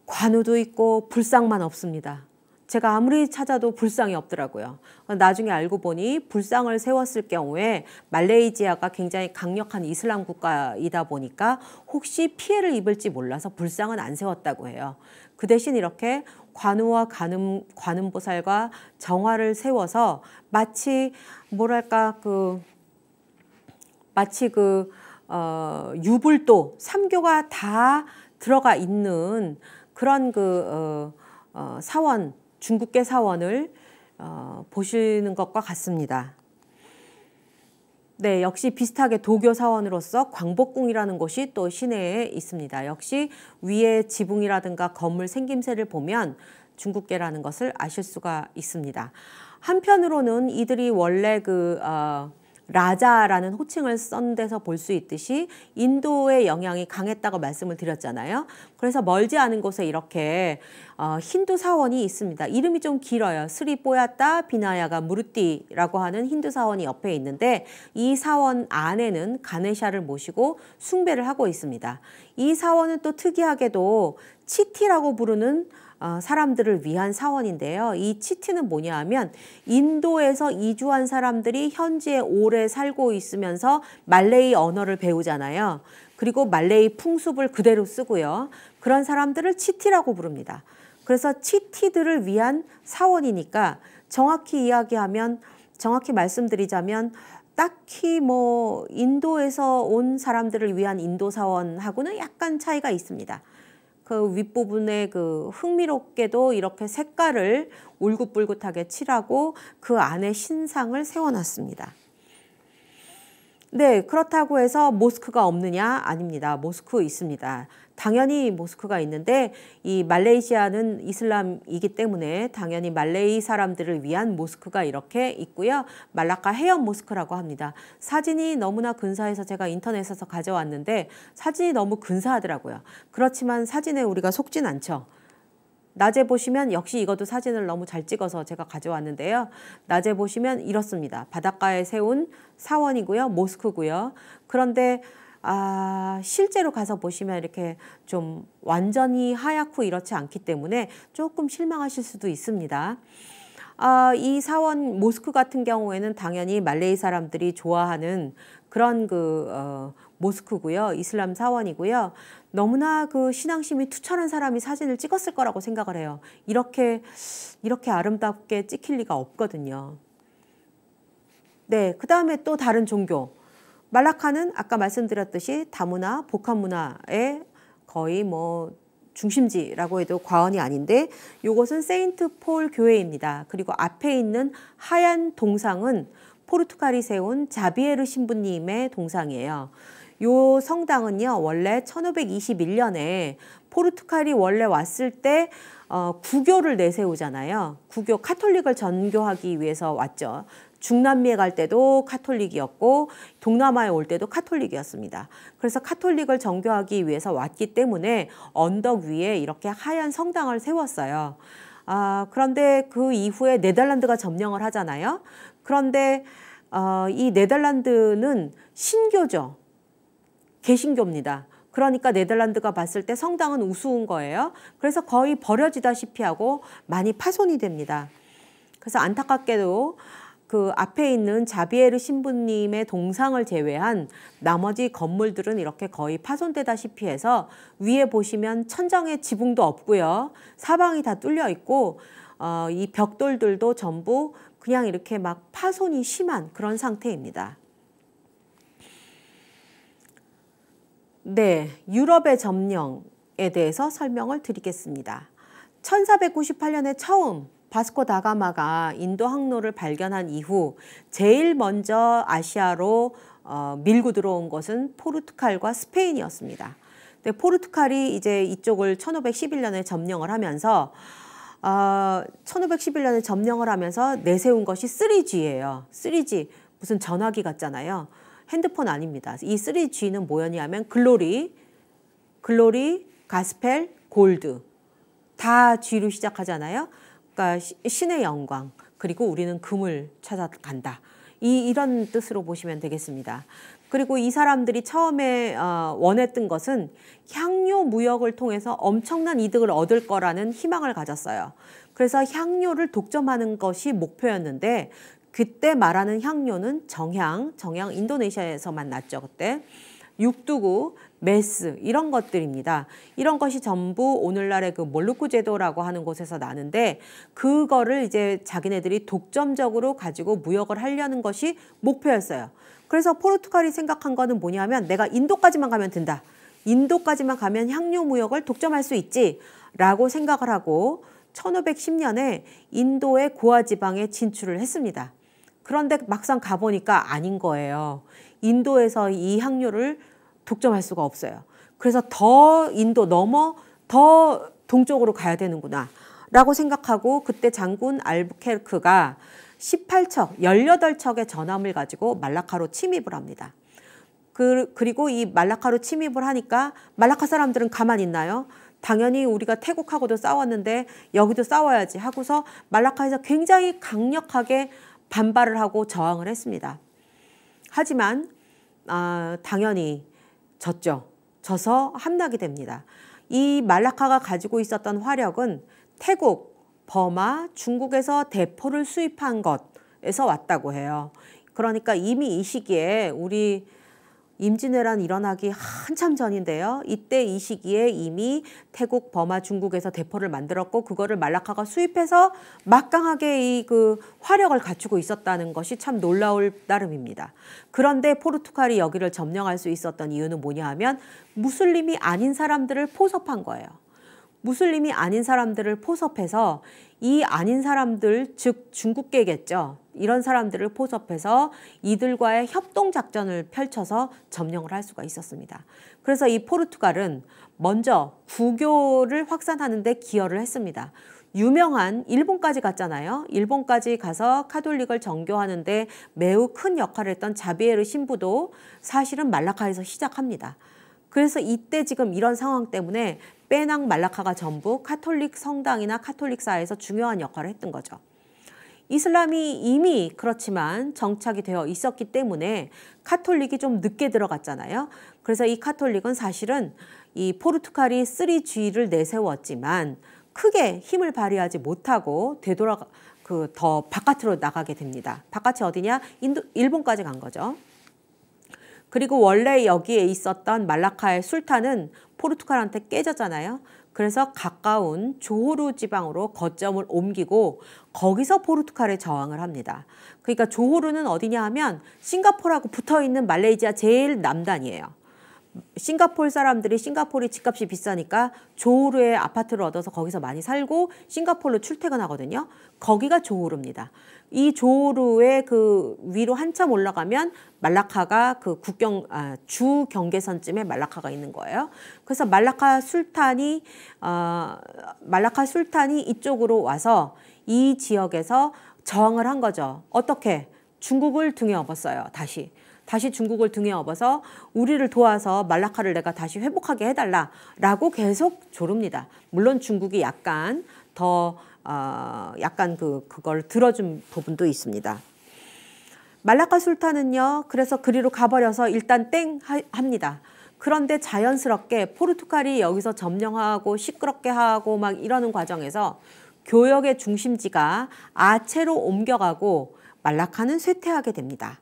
관우도 있고 불상만 없습니다. 제가 아무리 찾아도 불상이 없더라고요. 나중에 알고 보니 불상을 세웠을 경우에 말레이시아가 굉장히 강력한 이슬람 국가이다 보니까 혹시 피해를 입을지 몰라서 불상은 안 세웠다고 해요. 그 대신 이렇게 관우와 관음, 관음보살과 정화를 세워서 마치 뭐랄까 그 마치 그 어, 유불도 삼교가 다 들어가 있는 그런 그 어, 어, 사원 중국계 사원을 어, 보시는 것과 같습니다. 네, 역시 비슷하게 도교 사원으로서 광복궁이라는 곳이 또 시내에 있습니다. 역시 위에 지붕이라든가 건물 생김새를 보면 중국계라는 것을 아실 수가 있습니다. 한편으로는 이들이 원래 그 어, 라자라는 호칭을 썬 데서 볼 수 있듯이 인도의 영향이 강했다고 말씀을 드렸잖아요. 그래서 멀지 않은 곳에 이렇게 어, 힌두 사원이 있습니다. 이름이 좀 길어요. 스리 뽀야따 비나야가 무르띠라고 하는 힌두 사원이 옆에 있는데 이 사원 안에는 가네샤를 모시고 숭배를 하고 있습니다. 이 사원은 또 특이하게도 치티라고 부르는 어, 사람들을 위한 사원인데요. 이 치티는 뭐냐 하면 인도에서 이주한 사람들이 현지에 오래 살고 있으면서 말레이 언어를 배우잖아요. 그리고 말레이 풍습을 그대로 쓰고요. 그런 사람들을 치티라고 부릅니다. 그래서 치티들을 위한 사원이니까 정확히 이야기하면 정확히 말씀드리자면 딱히 뭐 인도에서 온 사람들을 위한 인도 사원하고는 약간 차이가 있습니다. 그 윗부분에 그 흥미롭게도 이렇게 색깔을 울긋불긋하게 칠하고 그 안에 신상을 세워놨습니다. 네, 그렇다고 해서 모스크가 없느냐? 아닙니다. 모스크 있습니다. 당연히 모스크가 있는데 이 말레이시아는 이슬람이기 때문에 당연히 말레이 사람들을 위한 모스크가 이렇게 있고요. 말라카 해연 모스크라고 합니다. 사진이 너무나 근사해서 제가 인터넷에서 가져왔는데 사진이 너무 근사하더라고요. 그렇지만 사진에 우리가 속진 않죠. 낮에 보시면 역시 이것도 사진을 너무 잘 찍어서 제가 가져왔는데요. 낮에 보시면 이렇습니다. 바닷가에 세운 사원이고요. 모스크고요. 그런데 아, 실제로 가서 보시면 이렇게 좀 완전히 하얗고 이렇지 않기 때문에 조금 실망하실 수도 있습니다. 아, 이 사원 모스크 같은 경우에는 당연히 말레이 사람들이 좋아하는 그런 그 어, 모스크고요. 이슬람 사원이고요. 너무나 그 신앙심이 투철한 사람이 사진을 찍었을 거라고 생각을 해요. 이렇게 이렇게 아름답게 찍힐 리가 없거든요. 네, 그다음에 또 다른 종교 말라카는 아까 말씀드렸듯이 다문화, 복합문화의 거의 뭐 중심지라고 해도 과언이 아닌데 이것은 세인트 폴 교회입니다. 그리고 앞에 있는 하얀 동상은 포르투갈이 세운 자비에르 신부님의 동상이에요. 요 성당은요 원래 1521년에 포르투갈이 원래 왔을 때 어, 국교를 내세우잖아요. 국교 카톨릭을 전교하기 위해서 왔죠. 중남미에 갈 때도 카톨릭이었고 동남아에 올 때도 카톨릭이었습니다. 그래서 카톨릭을 정교하기 위해서 왔기 때문에 언덕 위에 이렇게 하얀 성당을 세웠어요. 아, 그런데 그 이후에 네덜란드가 점령을 하잖아요. 그런데 어, 이 네덜란드는 신교죠. 개신교입니다. 그러니까 네덜란드가 봤을 때 성당은 우스운 거예요. 그래서 거의 버려지다시피 하고 많이 파손이 됩니다. 그래서 안타깝게도 그 앞에 있는 자비에르 신부님의 동상을 제외한 나머지 건물들은 이렇게 거의 파손되다시피 해서 위에 보시면 천정에 지붕도 없고요. 사방이 다 뚫려 있고 어, 이 벽돌들도 전부 그냥 이렇게 막 파손이 심한 그런 상태입니다. 네, 유럽의 점령에 대해서 설명을 드리겠습니다. 1498년에 처음 바스코 다가마가 인도 항로를 발견한 이후 제일 먼저 아시아로 어, 밀고 들어온 것은 포르투갈과 스페인이었습니다. 근데 포르투갈이 이제 이쪽을 1511년에 점령을 하면서 어, 1511년에 점령을 하면서 내세운 것이 3G예요. 3G 무슨 전화기 같잖아요. 핸드폰 아닙니다. 이 3G는 뭐였냐면 글로리, 글로리, 가스펠, 골드 다 G로 시작하잖아요. 그러니까 신의 영광 그리고 우리는 금을 찾아간다. 이 이런 뜻으로 보시면 되겠습니다. 그리고 이 사람들이 처음에 어, 원했던 것은 향료 무역을 통해서 엄청난 이득을 얻을 거라는 희망을 가졌어요. 그래서 향료를 독점하는 것이 목표였는데 그때 말하는 향료는 정향, 정향 인도네시아에서 만났죠 그때. 육두구, 메스 이런 것들입니다. 이런 것이 전부 오늘날의 그 몰루크 제도라고 하는 곳에서 나는데 그거를 이제 자기네들이 독점적으로 가지고 무역을 하려는 것이 목표였어요. 그래서 포르투갈이 생각한 거는 뭐냐면 내가 인도까지만 가면 된다. 인도까지만 가면 향료 무역을 독점할 수 있지라고 생각을 하고 1510년에 인도의 고아 지방에 진출을 했습니다. 그런데 막상 가보니까 아닌 거예요. 인도에서 이 향료를 독점할 수가 없어요. 그래서 더 인도 넘어 더 동쪽으로 가야 되는구나. 라고 생각하고 그때 장군 알부케르크가 18척, 18척의 전함을 가지고 말라카로 침입을 합니다. 그, 그리고 이 말라카로 침입을 하니까 말라카 사람들은 가만히 있나요? 당연히 우리가 태국하고도 싸웠는데 여기도 싸워야지 하고서 말라카에서 굉장히 강력하게 반발을 하고 저항을 했습니다. 하지만 아, 당연히 졌죠. 져서 함락이 됩니다. 이 말라카가 가지고 있었던 화력은 태국, 버마, 중국에서 대포를 수입한 것에서 왔다고 해요. 그러니까 이미 이 시기에 우리 임진왜란 일어나기 한참 전인데요. 이때 이 시기에 이미 태국, 버마, 중국에서 대포를 만들었고 그거를 말라카가 수입해서 막강하게 이 그 화력을 갖추고 있었다는 것이 참 놀라울 따름입니다. 그런데 포르투갈이 여기를 점령할 수 있었던 이유는 뭐냐 하면 무슬림이 아닌 사람들을 포섭한 거예요. 무슬림이 아닌 사람들을 포섭해서 이 아닌 사람들 즉 중국계겠죠. 이런 사람들을 포섭해서 이들과의 협동 작전을 펼쳐서 점령을 할 수가 있었습니다. 그래서 이 포르투갈은 먼저 구교를 확산하는 데 기여를 했습니다. 유명한 일본까지 갔잖아요. 일본까지 가서 카톨릭을 정교하는데 매우 큰 역할을 했던 자비에르 신부도 사실은 말라카에서 시작합니다. 그래서 이때 지금 이런 상황 때문에 빼낭 말라카가 전부 카톨릭 성당이나 카톨릭사에서 중요한 역할을 했던 거죠. 이슬람이 이미 그렇지만 정착이 되어 있었기 때문에 카톨릭이 좀 늦게 들어갔잖아요. 그래서 이 카톨릭은 사실은 이 포르투갈이 3G를 내세웠지만 크게 힘을 발휘하지 못하고 되돌아 그 더 바깥으로 나가게 됩니다. 바깥이 어디냐? 인도, 일본까지 간 거죠. 그리고 원래 여기에 있었던 말라카의 술탄은 포르투갈한테 깨졌잖아요. 그래서 가까운 조호르 지방으로 거점을 옮기고 거기서 포르투갈에 저항을 합니다. 그러니까 조호르는 어디냐 하면 싱가포르하고 붙어 있는 말레이시아 제일 남단이에요. 싱가폴 사람들이 싱가폴이 집값이 비싸니까 조우르의 아파트를 얻어서 거기서 많이 살고 싱가포르로 출퇴근하거든요. 거기가 조우르입니다. 이조루의그 위로 한참 올라가면 말라카가 그 국경 아, 주 경계선쯤에 말라카가 있는 거예요. 그래서 말라카 술탄이 어, 말라카 술탄이 이쪽으로 와서 이 지역에서 저항을 한 거죠. 어떻게? 중국을 등에 업었어요. 다시. 다시 중국을 등에 업어서 우리를 도와서 말라카를 내가 다시 회복하게 해달라라고 계속 조릅니다. 물론 중국이 약간 더 어, 약간 그 그걸 들어준 부분도 있습니다. 말라카 술탄은요. 그래서 그리로 가버려서 일단 땡 하, 합니다. 그런데 자연스럽게 포르투갈이 여기서 점령하고 시끄럽게 하고 막 이러는 과정에서 교역의 중심지가 아체로 옮겨가고 말라카는 쇠퇴하게 됩니다.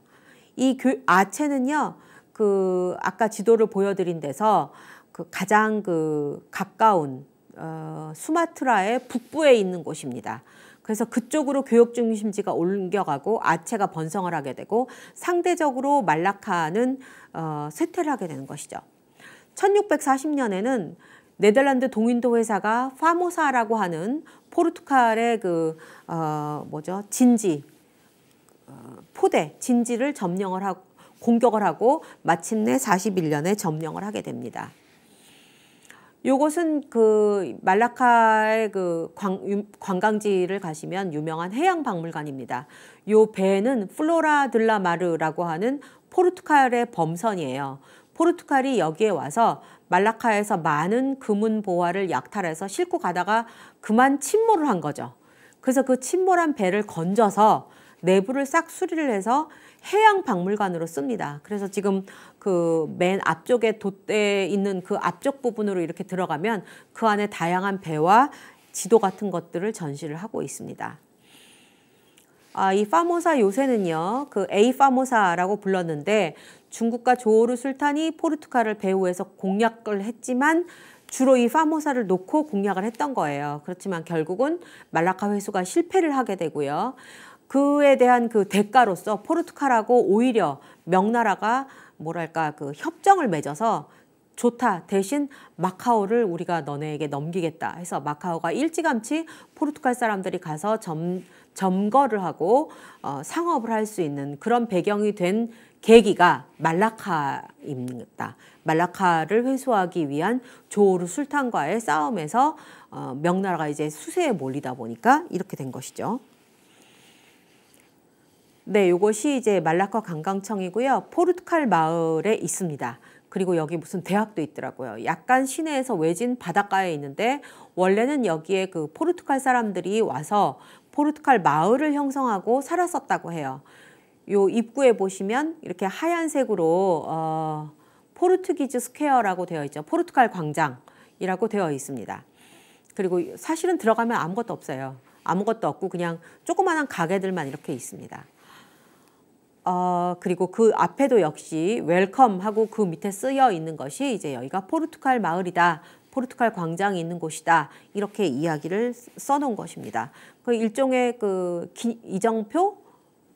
이 교, 아체는요. 그 아까 지도를 보여드린 데서 그 가장 그 가까운 어, 수마트라의 북부에 있는 곳입니다. 그래서 그쪽으로 교역 중심지가 옮겨가고 아체가 번성을 하게 되고 상대적으로 말라카는 어, 쇠퇴를 하게 되는 것이죠. 1640년에는 네덜란드 동인도 회사가 파모사라고 하는 포르투갈의 그 어, 뭐죠 진지 어, 포대 진지를 점령을 하고 공격을 하고 마침내 41년에 점령을 하게 됩니다. 요것은 그 말라카의 그 관, 관광지를 가시면 유명한 해양 박물관입니다. 요 배는 플로라 들라 마르라고 하는 포르투갈의 범선이에요. 포르투갈이 여기에 와서 말라카에서 많은 금은 보화를 약탈해서 싣고 가다가 그만 침몰을 한 거죠. 그래서 그 침몰한 배를 건져서 내부를 싹 수리를 해서 해양 박물관으로 씁니다. 그래서 지금 그 맨 앞쪽에 돛대 있는 그 앞쪽 부분으로 이렇게 들어가면 그 안에 다양한 배와 지도 같은 것들을 전시를 하고 있습니다. 아, 이 파모사 요새는요, 그 A 파모사라고 불렀는데 중국과 조오르 술탄이 포르투갈을 배후에서 공략을 했지만 주로 이 파모사를 놓고 공략을 했던 거예요. 그렇지만 결국은 말라카 회수가 실패를 하게 되고요. 그에 대한 그 대가로서 포르투갈하고 오히려 명나라가 뭐랄까 그 협정을 맺어서 좋다 대신 마카오를 우리가 너네에게 넘기겠다 해서 마카오가 일찌감치 포르투갈 사람들이 가서 점, 점거를 하고 어, 상업을 할 수 있는 그런 배경이 된 계기가 말라카입니다. 말라카를 회수하기 위한 조오르 술탄과의 싸움에서 어, 명나라가 이제 수세에 몰리다 보니까 이렇게 된 것이죠. 네, 이것이 이제 말라카 관광청이고요. 포르투갈 마을에 있습니다. 그리고 여기 무슨 대학도 있더라고요. 약간 시내에서 외진 바닷가에 있는데 원래는 여기에 그 포르투갈 사람들이 와서 포르투갈 마을을 형성하고 살았었다고 해요. 요 입구에 보시면 이렇게 하얀색으로 어, 포르투기즈 스퀘어라고 되어 있죠. 포르투갈 광장이라고 되어 있습니다. 그리고 사실은 들어가면 아무것도 없어요. 아무것도 없고 그냥 조그마한 가게들만 이렇게 있습니다. 어, 그리고 그 앞에도 역시 웰컴하고 그 밑에 쓰여 있는 것이 이제 여기가 포르투갈 마을이다. 포르투갈 광장이 있는 곳이다. 이렇게 이야기를 써놓은 것입니다. 그 일종의 그 기, 이정표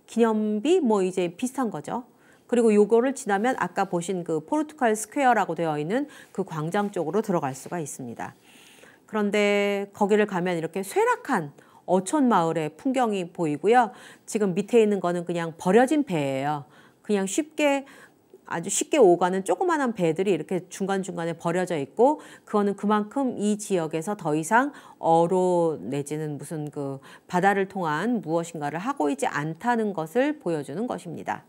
기념비 뭐 이제 비슷한 거죠. 그리고 요거를 지나면 아까 보신 그 포르투갈 스퀘어라고 되어 있는 그 광장 쪽으로 들어갈 수가 있습니다. 그런데 거기를 가면 이렇게 쇠락한 어촌 마을의 풍경이 보이고요. 지금 밑에 있는 거는 그냥 버려진 배예요. 그냥 쉽게 아주 쉽게 오가는 조그마한 배들이 이렇게 중간중간에 버려져 있고 그거는 그만큼 이 지역에서 더 이상 어로 내지는 무슨 그 바다를 통한 무엇인가를 하고 있지 않다는 것을 보여주는 것입니다.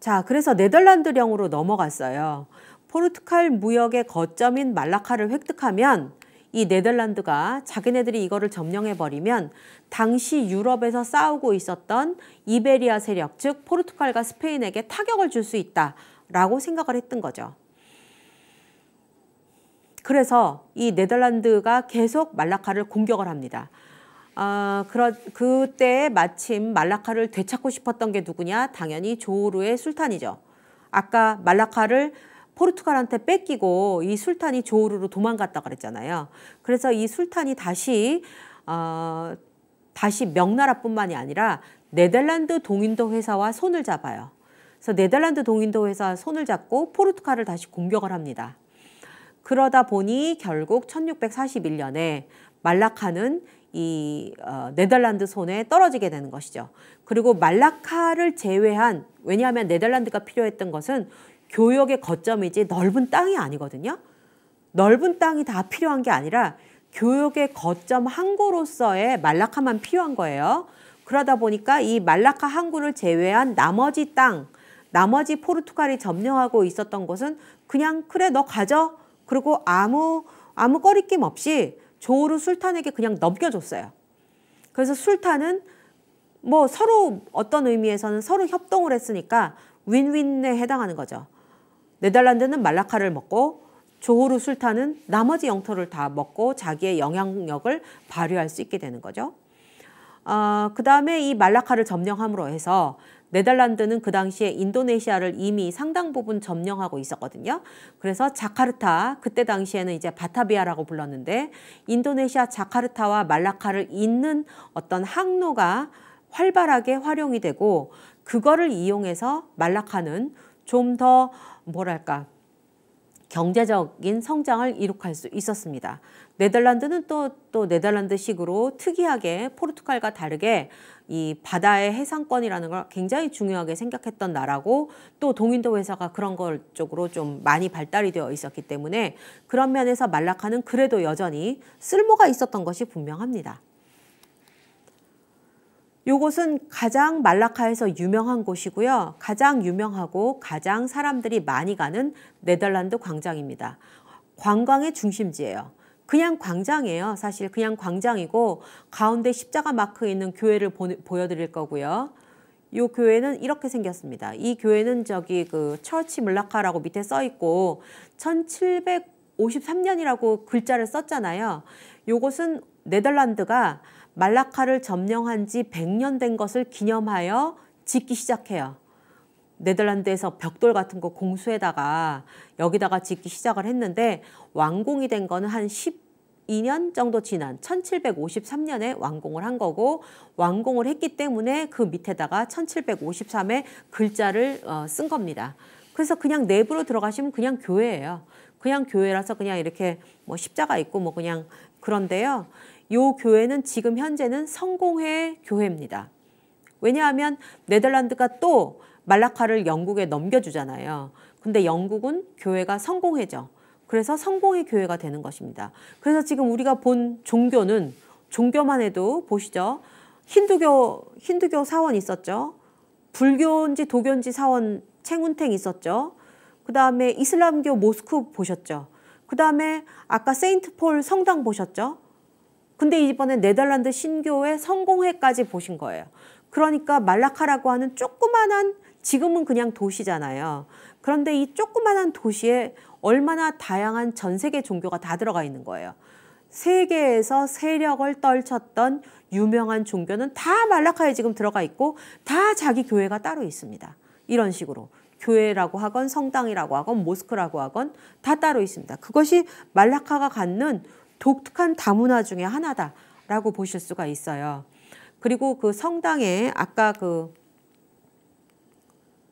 자, 그래서 네덜란드령으로 넘어갔어요. 포르투갈 무역의 거점인 말라카를 획득하면 이 네덜란드가 자기네들이 이거를 점령해버리면 당시 유럽에서 싸우고 있었던 이베리아 세력 즉 포르투갈과 스페인에게 타격을 줄 수 있다라고 생각을 했던 거죠. 그래서 이 네덜란드가 계속 말라카를 공격을 합니다. 어, 그러, 그때 마침 말라카를 되찾고 싶었던 게 누구냐? 당연히 조우르의 술탄이죠. 아까 말라카를 포르투갈한테 뺏기고 이 술탄이 조우르로 도망갔다 그랬잖아요. 그래서 이 술탄이 다시 어, 다시 명나라뿐만이 아니라 네덜란드 동인도 회사와 손을 잡아요. 그래서 네덜란드 동인도 회사 손을 잡고 포르투갈을 다시 공격을 합니다. 그러다 보니 결국 1641년에 말라카는 이 어, 네덜란드 손에 떨어지게 되는 것이죠. 그리고 말라카를 제외한 왜냐하면 네덜란드가 필요했던 것은 교역의 거점이지 넓은 땅이 아니거든요. 넓은 땅이 다 필요한 게 아니라 교역의 거점 항구로서의 말라카만 필요한 거예요. 그러다 보니까 이 말라카 항구를 제외한 나머지 땅, 나머지 포르투갈이 점령하고 있었던 곳은 그냥 그래 너 가져. 그리고 아무 아무 꺼리낌 없이 조르 술탄에게 그냥 넘겨줬어요. 그래서 술탄은 뭐 서로 어떤 의미에서는 서로 협동을 했으니까 윈윈에 해당하는 거죠. 네덜란드는 말라카를 먹고 조호르 술탄은 나머지 영토를 다 먹고 자기의 영향력을 발휘할 수 있게 되는 거죠. 어, 그 다음에 이 말라카를 점령함으로 해서 네덜란드는 그 당시에 인도네시아를 이미 상당 부분 점령하고 있었거든요. 그래서 자카르타, 그때 당시에는 이제 바타비아라고 불렀는데 인도네시아 자카르타와 말라카를 잇는 어떤 항로가 활발하게 활용이 되고 그거를 이용해서 말라카는 좀더 뭐랄까 경제적인 성장을 이룩할 수 있었습니다. 네덜란드는 또, 또 네덜란드식으로 특이하게 포르투갈과 다르게 이 바다의 해상권이라는 걸 굉장히 중요하게 생각했던 나라고 또 동인도 회사가 그런 걸 쪽으로 좀 많이 발달이 되어 있었기 때문에 그런 면에서 말라카는 그래도 여전히 쓸모가 있었던 것이 분명합니다. 요곳은 가장 말라카에서 유명한 곳이고요. 가장 유명하고 가장 사람들이 많이 가는 네덜란드 광장입니다. 관광의 중심지예요. 그냥 광장이에요. 사실 그냥 광장이고 가운데 십자가 마크 있는 교회를 보, 여드릴 거고요. 이 교회는 이렇게 생겼습니다. 이 교회는 저기 그 처치 물라카라고 밑에 써 있고 1753년이라고 글자를 썼잖아요. 요곳은 네덜란드가 말라카를 점령한 지 100년 된 것을 기념하여 짓기 시작해요. 네덜란드에서 벽돌 같은 거 공수에다가 여기다가 짓기 시작을 했는데 완공이 된 거는 한 12년 정도 지난 1753년에 완공을 한 거고 완공을 했기 때문에 그 밑에다가 1753의 글자를 어, 쓴 겁니다. 그래서 그냥 내부로 들어가시면 그냥 교회예요. 그냥 교회라서 그냥 이렇게 뭐 십자가 있고 뭐 그냥 그런데요. 이 교회는 지금 현재는 성공회 교회입니다. 왜냐하면 네덜란드가 또 말라카를 영국에 넘겨주잖아요. 근데 영국은 교회가 성공회죠. 그래서 성공회 교회가 되는 것입니다. 그래서 지금 우리가 본 종교는 종교만 해도 보시죠. 힌두교 힌두교 사원 있었죠. 불교인지 도교인지 사원 챙운탱 있었죠. 그다음에 이슬람교 모스크 보셨죠. 그다음에 아까 세인트 폴 성당 보셨죠. 근데 이번에 네덜란드 신교회 성공회까지 보신 거예요. 그러니까 말라카라고 하는 조그만한 지금은 그냥 도시잖아요. 그런데 이 조그만한 도시에 얼마나 다양한 전 세계 종교가 다 들어가 있는 거예요. 세계에서 세력을 떨쳤던 유명한 종교는 다 말라카에 지금 들어가 있고 다 자기 교회가 따로 있습니다. 이런 식으로 교회라고 하건 성당이라고 하건 모스크라고 하건 다 따로 있습니다. 그것이 말라카가 갖는 독특한 다문화 중의 하나다라고 보실 수가 있어요. 그리고 그 성당에 아까 그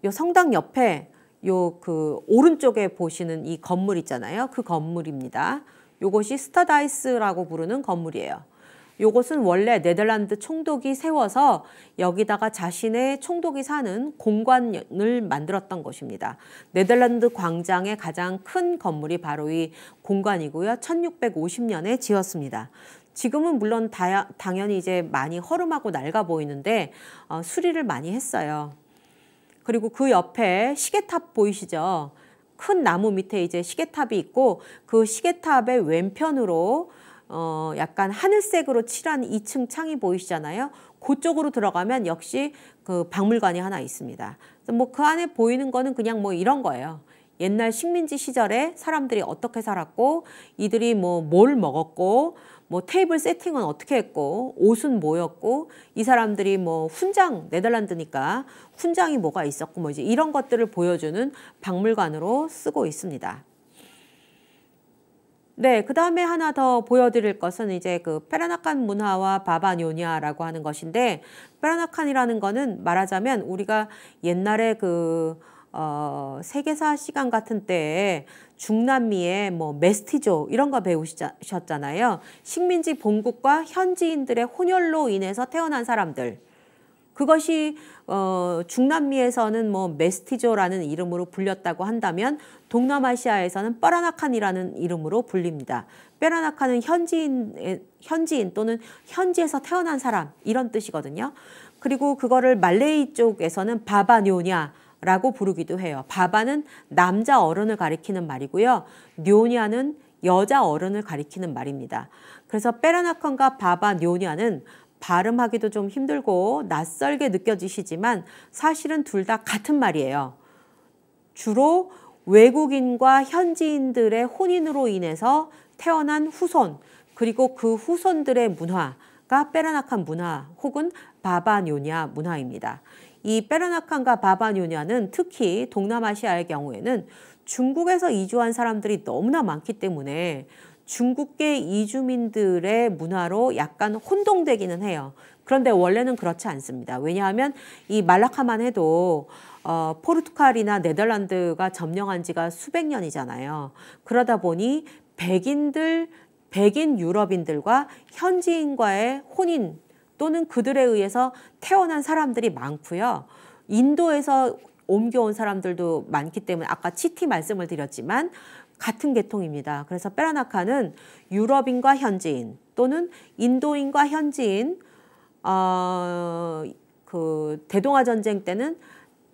요 성당 옆에 요 그 오른쪽에 보시는 이 건물 있잖아요. 그 건물입니다. 요것이 스타다이스라고 부르는 건물이에요. 이것은 원래 네덜란드 총독이 세워서 여기다가 자신의 총독이 사는 공관을 만들었던 것입니다. 네덜란드 광장의 가장 큰 건물이 바로 이 공관이고요. 1650년에 지었습니다. 지금은 물론 다, 당연히 이제 많이 허름하고 낡아 보이는데 어, 수리를 많이 했어요. 그리고 그 옆에 시계탑 보이시죠? 큰 나무 밑에 이제 시계탑이 있고 그 시계탑의 왼편으로 어, 약간 하늘색으로 칠한 2층 창이 보이시잖아요. 그쪽으로 들어가면 역시 그 박물관이 하나 있습니다. 뭐 그 안에 보이는 거는 그냥 뭐 이런 거예요. 옛날 식민지 시절에 사람들이 어떻게 살았고 이들이 뭐 뭘 먹었고 뭐 테이블 세팅은 어떻게 했고 옷은 뭐였고 이 사람들이 뭐 훈장 네덜란드니까 훈장이 뭐가 있었고 뭐 이제 이런 것들을 보여주는 박물관으로 쓰고 있습니다. 네, 그 다음에 하나 더 보여드릴 것은 이제 그 페라나칸 문화와 바바뇨냐라고 하는 것인데 페라나칸이라는 거는 말하자면 우리가 옛날에 그 어, 세계사 시간 같은 때에 중남미의 뭐 메스티조 이런 거 배우셨잖아요. 식민지 본국과 현지인들의 혼혈로 인해서 태어난 사람들. 그것이 어, 중남미에서는 뭐 메스티조라는 이름으로 불렸다고 한다면 동남아시아에서는 빠라나칸이라는 이름으로 불립니다. 빼라나칸은 현지인, 현지인 또는 현지에서 태어난 사람 이런 뜻이거든요. 그리고 그거를 말레이 쪽에서는 바바뇨냐 라고 부르기도 해요. 바바는 남자 어른을 가리키는 말이고요. 뇨냐는 여자 어른을 가리키는 말입니다. 그래서 빼라나컨과 바바 뇨냐는 발음하기도 좀 힘들고 낯설게 느껴지시지만 사실은 둘 다 같은 말이에요. 주로 외국인과 현지인들의 혼인으로 인해서 태어난 후손 그리고 그 후손들의 문화가 빼라나칸 문화 혹은 바바뇨냐 문화입니다. 이 빼라나칸과 바바뇨냐는 특히 동남아시아의 경우에는 중국에서 이주한 사람들이 너무나 많기 때문에 중국계 이주민들의 문화로 약간 혼동되기는 해요. 그런데 원래는 그렇지 않습니다. 왜냐하면 이 말라카만 해도 어, 포르투갈이나 네덜란드가 점령한 지가 수백 년이잖아요. 그러다 보니 백인들, 백인 유럽인들과 현지인과의 혼인 또는 그들에 의해서 태어난 사람들이 많고요. 인도에서 옮겨온 사람들도 많기 때문에 아까 치티 말씀을 드렸지만 같은 계통입니다. 그래서 페라나카는 유럽인과 현지인 또는 인도인과 현지인 어, 그 대동아 전쟁 때는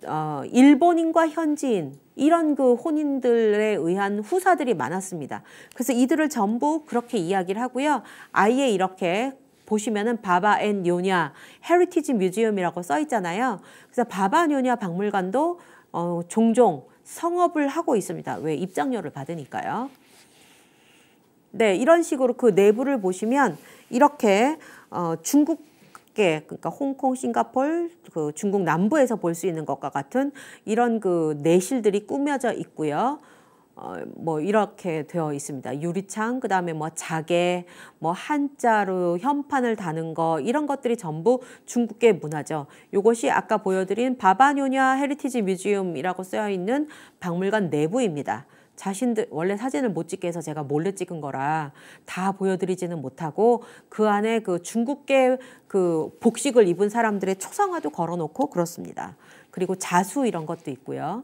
어, 일본인과 현지인 이런 그 혼인들에 의한 후사들이 많았습니다. 그래서 이들을 전부 그렇게 이야기를 하고요. 아예 이렇게 보시면은 바바 앤 요냐 헤리티지 뮤지엄이라고 써 있잖아요. 그래서 바바 요냐 박물관도 어, 종종 성업을 하고 있습니다. 왜 입장료를 받으니까요. 네, 이런 식으로 그 내부를 보시면 이렇게 어, 중국 그러니까 홍콩, 싱가폴, 그 중국 남부에서 볼 수 있는 것과 같은 이런 그 내실들이 꾸며져 있고요. 어, 뭐 이렇게 되어 있습니다. 유리창, 그 다음에 뭐 자개, 뭐 한자로 현판을 다는 거 이런 것들이 전부 중국계 문화죠. 이것이 아까 보여드린 바바뇨냐 헤리티지 뮤지엄이라고 쓰여 있는 박물관 내부입니다. 자신들 원래 사진을 못 찍게 해서 제가 몰래 찍은 거라 다 보여드리지는 못하고 그 안에 그 중국계 그 복식을 입은 사람들의 초상화도 걸어놓고 그렇습니다. 그리고 자수 이런 것도 있고요.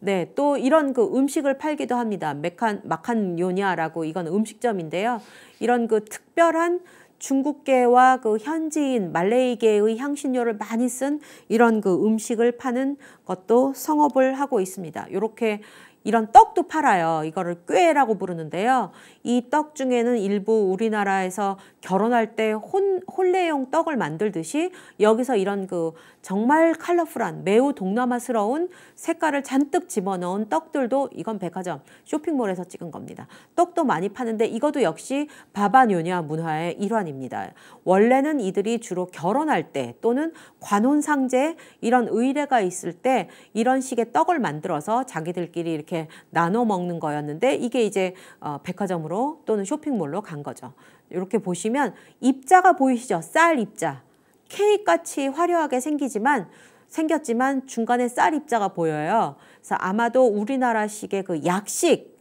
네, 또 이런 그 음식을 팔기도 합니다. 메칸 마칸 요냐라고 이건 음식점인데요. 이런 그 특별한 중국계와 그 현지인 말레이계의 향신료를 많이 쓴 이런 그 음식을 파는 것도 성업을 하고 있습니다. 이렇게 이런 떡도 팔아요. 이거를 꾀라고 부르는데요. 이 떡 중에는 일부 우리나라에서 결혼할 때 혼, 혼례용 떡을 만들듯이 여기서 이런 그 정말 컬러풀한 매우 동남아스러운 색깔을 잔뜩 집어넣은 떡들도 이건 백화점 쇼핑몰에서 찍은 겁니다. 떡도 많이 파는데 이것도 역시 바바뇨냐 문화의 일환입니다. 원래는 이들이 주로 결혼할 때 또는 관혼상제 이런 의례가 있을 때 이런 식의 떡을 만들어서 자기들끼리 이렇게 이렇게 나눠 먹는 거였는데 이게 이제 어, 백화점으로 또는 쇼핑몰로 간 거죠. 이렇게 보시면 입자가 보이시죠? 쌀 입자. 케이크같이 화려하게 생기지만 생겼지만 중간에 쌀 입자가 보여요. 그래서 아마도 우리나라식의 그 약식,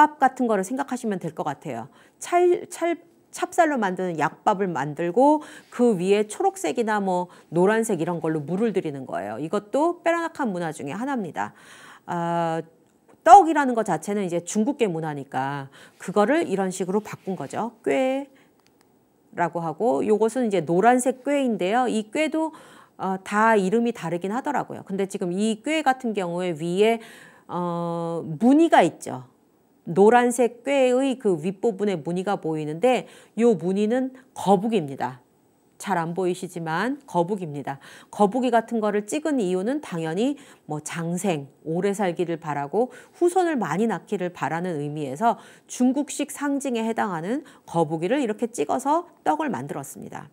약밥 같은 거를 생각하시면 될 것 같아요. 찰, 찰, 찹쌀로 만드는 약밥을 만들고 그 위에 초록색이나 뭐 노란색 이런 걸로 물을 들이는 거예요. 이것도 빼라낙한 문화 중에 하나입니다. 아, 떡이라는 것 자체는 이제 중국계 문화니까 그거를 이런 식으로 바꾼 거죠. 꾀 라고 하고 요것은 이제 노란색 꾀인데요. 이 꾀도 어, 다 이름이 다르긴 하더라고요. 근데 지금 이 꾀 같은 경우에 위에 어, 무늬가 있죠. 노란색 꾀의 그 윗부분에 무늬가 보이는데 요 무늬는 거북입니다. 잘안 보이시지만 거북입니다. 거북이 같은 거를 찍은 이유는 당연히 뭐 장생, 오래 살기를 바라고 후손을 많이 낳기를 바라는 의미에서 중국식 상징에 해당하는 거북이를 이렇게 찍어서 떡을 만들었습니다.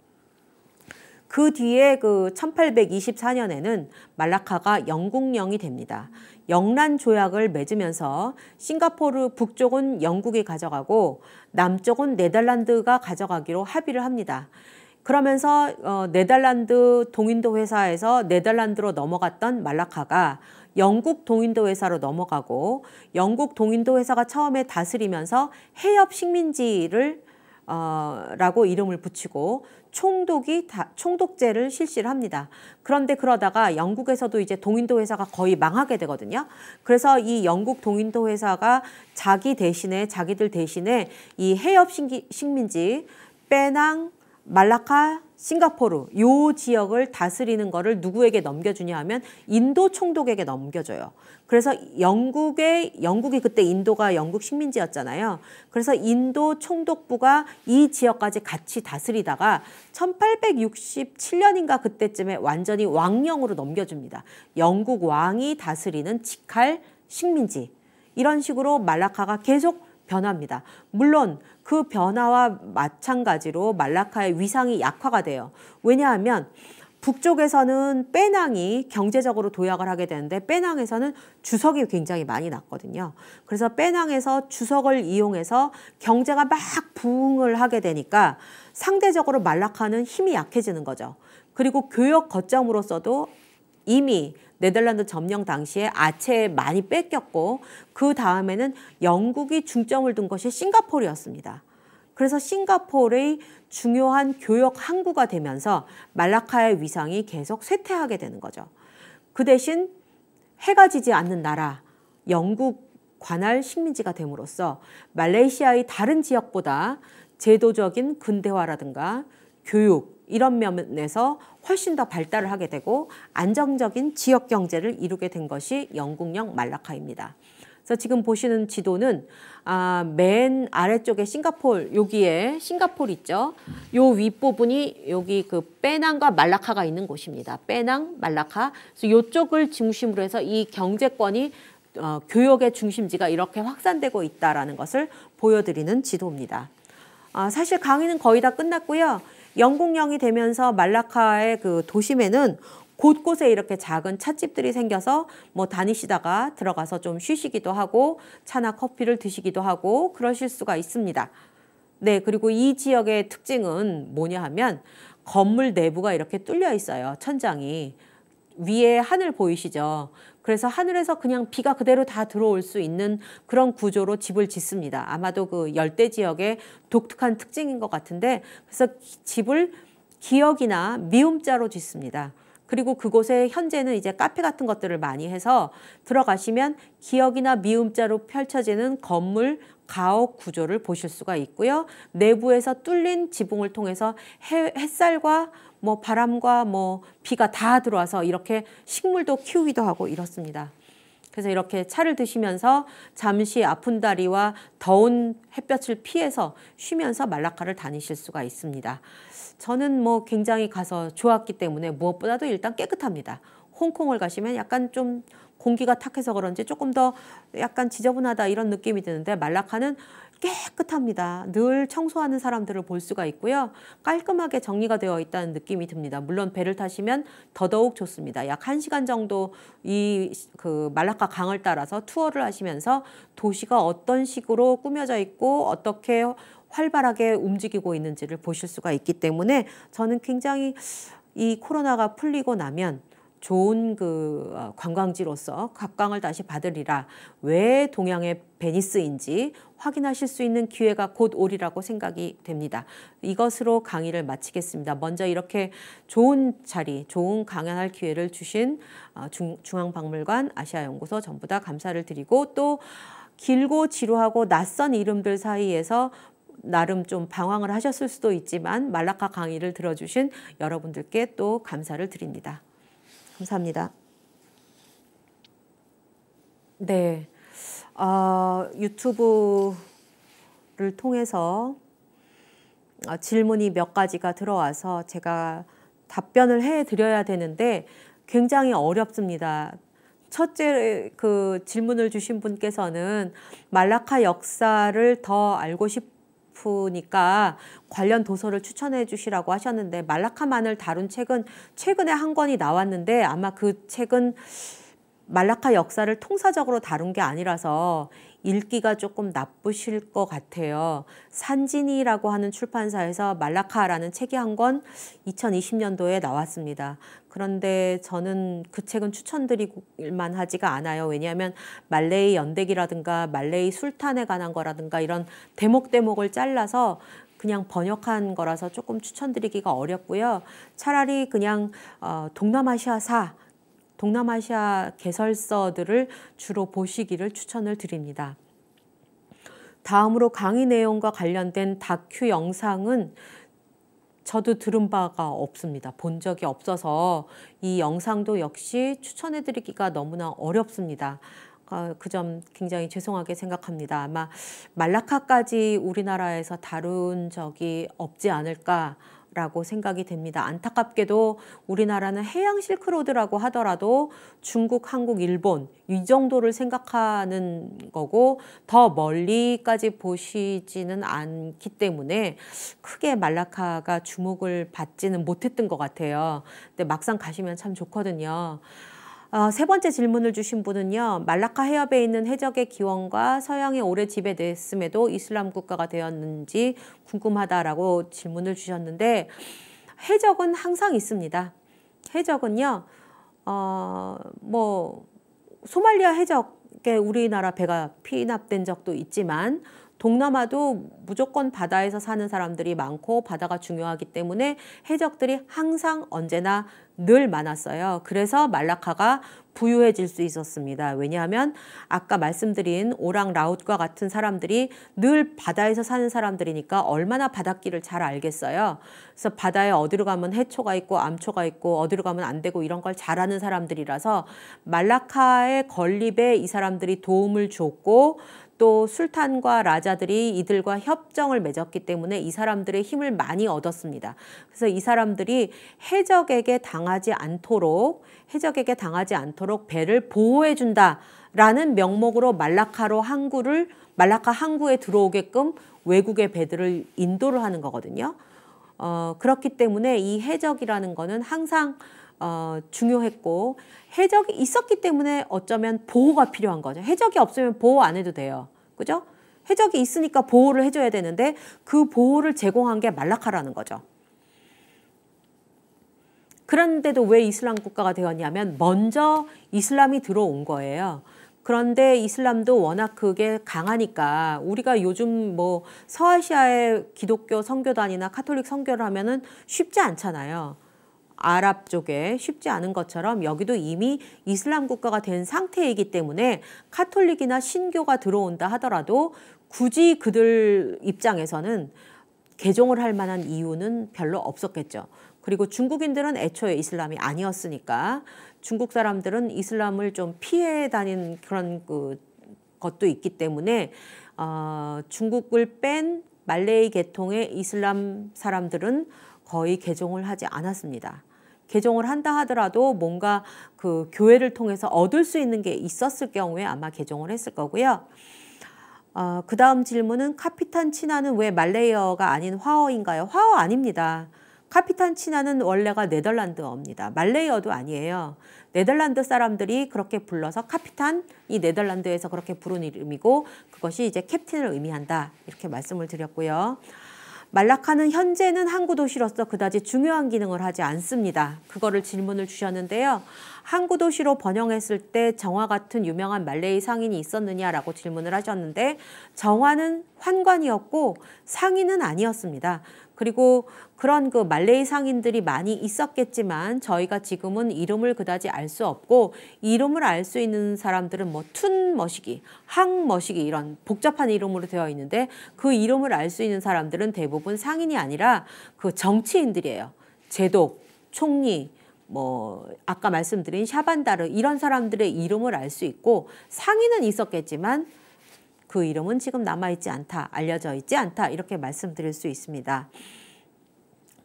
그 뒤에 그 1824년에는 말라카가 영국령이 됩니다. 영란 조약을 맺으면서 싱가포르 북쪽은 영국이 가져가고 남쪽은 네덜란드가 가져가기로 합의를 합니다. 그러면서 어, 네덜란드 동인도 회사에서 네덜란드로 넘어갔던 말라카가 영국 동인도 회사로 넘어가고 영국 동인도 회사가 처음에 다스리면서 해협 식민지를 어, 라고 이름을 붙이고 총독이 다, 총독제를 실시를 합니다. 그런데 그러다가 영국에서도 이제 동인도 회사가 거의 망하게 되거든요. 그래서 이 영국 동인도 회사가 자기 대신에 자기들 대신에 이 해협 식민지 빼낭 말라카, 싱가포르 요 지역을 다스리는 거를 누구에게 넘겨주냐 하면 인도 총독에게 넘겨줘요. 그래서 영국의 영국이 그때 인도가 영국 식민지였잖아요. 그래서 인도 총독부가 이 지역까지 같이 다스리다가 1867년인가 그때쯤에 완전히 왕령으로 넘겨줍니다. 영국 왕이 다스리는 직할 식민지 이런 식으로 말라카가 계속 변합니다. 물론 그 변화와 마찬가지로 말라카의 위상이 약화가 돼요. 왜냐하면 북쪽에서는 빼낭이 경제적으로 도약을 하게 되는데 빼낭에서는 주석이 굉장히 많이 났거든요. 그래서 빼낭에서 주석을 이용해서 경제가 막 부흥을 하게 되니까 상대적으로 말라카는 힘이 약해지는 거죠. 그리고 교역 거점으로서도 이미 네덜란드 점령 당시에 아채 많이 뺏겼고 그 다음에는 영국이 중점을 둔 것이 싱가포르였습니다. 그래서 싱가포르의 중요한 교역 항구가 되면서 말라카의 위상이 계속 쇠퇴하게 되는 거죠. 그 대신 해가 지지 않는 나라 영국 관할 식민지가 됨으로써 말레이시아의 다른 지역보다 제도적인 근대화라든가 교육, 이런 면에서 훨씬 더 발달을 하게 되고 안정적인 지역 경제를 이루게 된 것이 영국령 말라카입니다. 그래서 지금 보시는 지도는 아, 맨 아래쪽에 싱가폴 여기에 싱가폴 있죠. 요 윗부분이 여기 그 빼낭과 말라카가 있는 곳입니다. 빼낭, 말라카. 그래서 요쪽을 중심으로 해서 이 경제권이 어, 교역의 중심지가 이렇게 확산되고 있다라는 것을 보여드리는 지도입니다. 아, 사실 강의는 거의 다 끝났고요. 영국령이 되면서 말라카의 그 도심에는 곳곳에 이렇게 작은 찻집들이 생겨서 뭐 다니시다가 들어가서 좀 쉬시기도 하고 차나 커피를 드시기도 하고 그러실 수가 있습니다. 네, 그리고 이 지역의 특징은 뭐냐 하면 건물 내부가 이렇게 뚫려 있어요. 천장이. 위에 하늘 보이시죠? 그래서 하늘에서 그냥 비가 그대로 다 들어올 수 있는 그런 구조로 집을 짓습니다. 아마도 그 열대 지역의 독특한 특징인 것 같은데 그래서 집을 기역이나 미음자로 짓습니다. 그리고 그곳에 현재는 이제 카페 같은 것들을 많이 해서 들어가시면 기역이나 미음자로 펼쳐지는 건물 가옥 구조를 보실 수가 있고요. 내부에서 뚫린 지붕을 통해서 해, 햇살과 뭐 바람과 뭐 비가 다 들어와서 이렇게 식물도 키우기도 하고 이렇습니다. 그래서 이렇게 차를 드시면서 잠시 아픈 다리와 더운 햇볕을 피해서 쉬면서 말라카를 다니실 수가 있습니다. 저는 뭐 굉장히 가서 좋았기 때문에 무엇보다도 일단 깨끗합니다. 홍콩을 가시면 약간 좀 공기가 탁해서 그런지 조금 더 약간 지저분하다 이런 느낌이 드는데 말라카는 깨끗합니다. 늘 청소하는 사람들을 볼 수가 있고요. 깔끔하게 정리가 되어 있다는 느낌이 듭니다. 물론 배를 타시면 더더욱 좋습니다. 약 1시간 정도 이그 말라카 강을 따라서 투어를 하시면서 도시가 어떤 식으로 꾸며져 있고 어떻게 활발하게 움직이고 있는지를 보실 수가 있기 때문에 저는 굉장히 이 코로나가 풀리고 나면 좋은 그 어, 관광지로서 각광을 다시 받으리라. 왜 동양의 베니스인지 확인하실 수 있는 기회가 곧 오리라고 생각이 됩니다. 이것으로 강의를 마치겠습니다. 먼저 이렇게 좋은 자리, 좋은 강연할 기회를 주신 어, 중, 앙박물관 아시아연구소 전부 다 감사를 드리고 또 길고 지루하고 낯선 이름들 사이에서 나름 좀 방황을 하셨을 수도 있지만 말라카 강의를 들어주신 여러분들께 또 감사를 드립니다. 감사합니다. 네. 어, 유튜브를 통해서 어, 질문이 몇 가지가 들어와서 제가 답변을 해 드려야 되는데 굉장히 어렵습니다. 첫째 그 질문을 주신 분께서는 말라카 역사를 더 알고 싶 싶으니까 관련 도서를 추천해 주시라고 하셨는데 말라카만을 다룬 책은 최근에 한 권이 나왔는데 아마 그 책은 말라카 역사를 통사적으로 다룬 게 아니라서 읽기가 조금 나쁘실 것 같아요. 산진이라고 하는 출판사에서 말라카라는 책이 한 권 2020년도에 나왔습니다. 그런데 저는 그 책은 추천드릴만 하지가 않아요. 왜냐하면 말레이 연대기라든가 말레이 술탄에 관한 거라든가 이런 대목 대목을 잘라서 그냥 번역한 거라서 조금 추천드리기가 어렵고요. 차라리 그냥 어, 동남아시아사 동남아시아 개설서들을 주로 보시기를 추천을 드립니다. 다음으로 강의 내용과 관련된 다큐 영상은 저도 들은 바가 없습니다. 본 적이 없어서 이 영상도 역시 추천해드리기가 너무나 어렵습니다. 어, 그점 굉장히 죄송하게 생각합니다. 아마 말라카까지 우리나라에서 다룬 적이 없지 않을까 라고 생각이 됩니다. 안타깝게도 우리나라는 해양 실크로드라고 하더라도 중국, 한국, 일본 이 정도를 생각하는 거고 더 멀리까지 보시지는 않기 때문에 크게 말라카가 주목을 받지는 못했던 것 같아요. 근데 막상 가시면 참 좋거든요. 어, 세 번째 질문을 주신 분은요. 말라카 해협에 있는 해적의 기원과 서양의 오래 지배됐음에도 이슬람 국가가 되었는지 궁금하다라고 질문을 주셨는데 해적은 항상 있습니다. 해적은요. 어, 뭐 소말리아 해적에 우리나라 배가 피납된 적도 있지만 동남아도 무조건 바다에서 사는 사람들이 많고 바다가 중요하기 때문에 해적들이 항상 언제나 늘 많았어요. 그래서 말라카가 부유해질 수 있었습니다. 왜냐하면 아까 말씀드린 오랑 라웃과 같은 사람들이 늘 바다에서 사는 사람들이니까 얼마나 바닷길을 잘 알겠어요. 그래서 바다에 어디로 가면 해초가 있고 암초가 있고 어디로 가면 안 되고 이런 걸잘 아는 사람들이라서 말라카의 건립에 이 사람들이 도움을 줬고 또 술탄과 라자들이 이들과 협정을 맺었기 때문에 이 사람들의 힘을 많이 얻었습니다. 그래서 이 사람들이 해적에게 당하지 않도록 해적에게 당하지 않도록 배를 보호해 준다라는 명목으로 말라카로 항구를 말라카 항구에 들어오게끔 외국의 배들을 인도를 하는 거거든요. 어, 그렇기 때문에 이 해적이라는 거는 항상 어, 중요했고 해적이 있었기 때문에 어쩌면 보호가 필요한 거죠. 해적이 없으면 보호 안 해도 돼요. 그죠? 해적이 있으니까 보호를 해줘야 되는데 그 보호를 제공한 게 말라카라는 거죠. 그런데도 왜 이슬람 국가가 되었냐면 먼저 이슬람이 들어온 거예요. 그런데 이슬람도 워낙 그게 강하니까 우리가 요즘 뭐 서아시아의 기독교 선교단이나 카톨릭 선교를 하면은 쉽지 않잖아요. 아랍 쪽에 쉽지 않은 것처럼 여기도 이미 이슬람 국가가 된 상태이기 때문에 카톨릭이나 신교가 들어온다 하더라도 굳이 그들 입장에서는 개종을 할 만한 이유는 별로 없었겠죠. 그리고 중국인들은 애초에 이슬람이 아니었으니까 중국 사람들은 이슬람을 좀 피해 다닌 그런 그 것도 있기 때문에 어, 중국을 뺀 말레이 계통의 이슬람 사람들은 거의 개종을 하지 않았습니다. 개종을 한다 하더라도 뭔가 그 교회를 통해서 얻을 수 있는 게 있었을 경우에 아마 개종을 했을 거고요. 어, 그 다음 질문은 카피탄 치나는 왜 말레이어가 아닌 화어인가요? 화어 아닙니다. 카피탄 치나는 원래가 네덜란드어입니다. 말레이어도 아니에요. 네덜란드 사람들이 그렇게 불러서 카피탄이 네덜란드에서 그렇게 부른 이름이고 그것이 이제 캡틴을 의미한다 이렇게 말씀을 드렸고요. 말라카는 현재는 항구 도시로서 그다지 중요한 기능을 하지 않습니다. 그거를 질문을 주셨는데요. 항구 도시로 번영했을 때 정화 같은 유명한 말레이 상인이 있었느냐라고 질문을 하셨는데 정화는 환관이었고 상인은 아니었습니다. 그리고 그런 그 말레이 상인들이 많이 있었겠지만 저희가 지금은 이름을 그다지 알 수 없고 이름을 알 수 있는 사람들은 뭐 툰 머시기, 항 머시기 이런 복잡한 이름으로 되어 있는데 그 이름을 알 수 있는 사람들은 대부분 상인이 아니라 그 정치인들이에요. 제독, 총리, 뭐 아까 말씀드린 샤반다르 이런 사람들의 이름을 알 수 있고 상인은 있었겠지만 그 이름은 지금 남아있지 않다, 알려져 있지 않다 이렇게 말씀드릴 수 있습니다.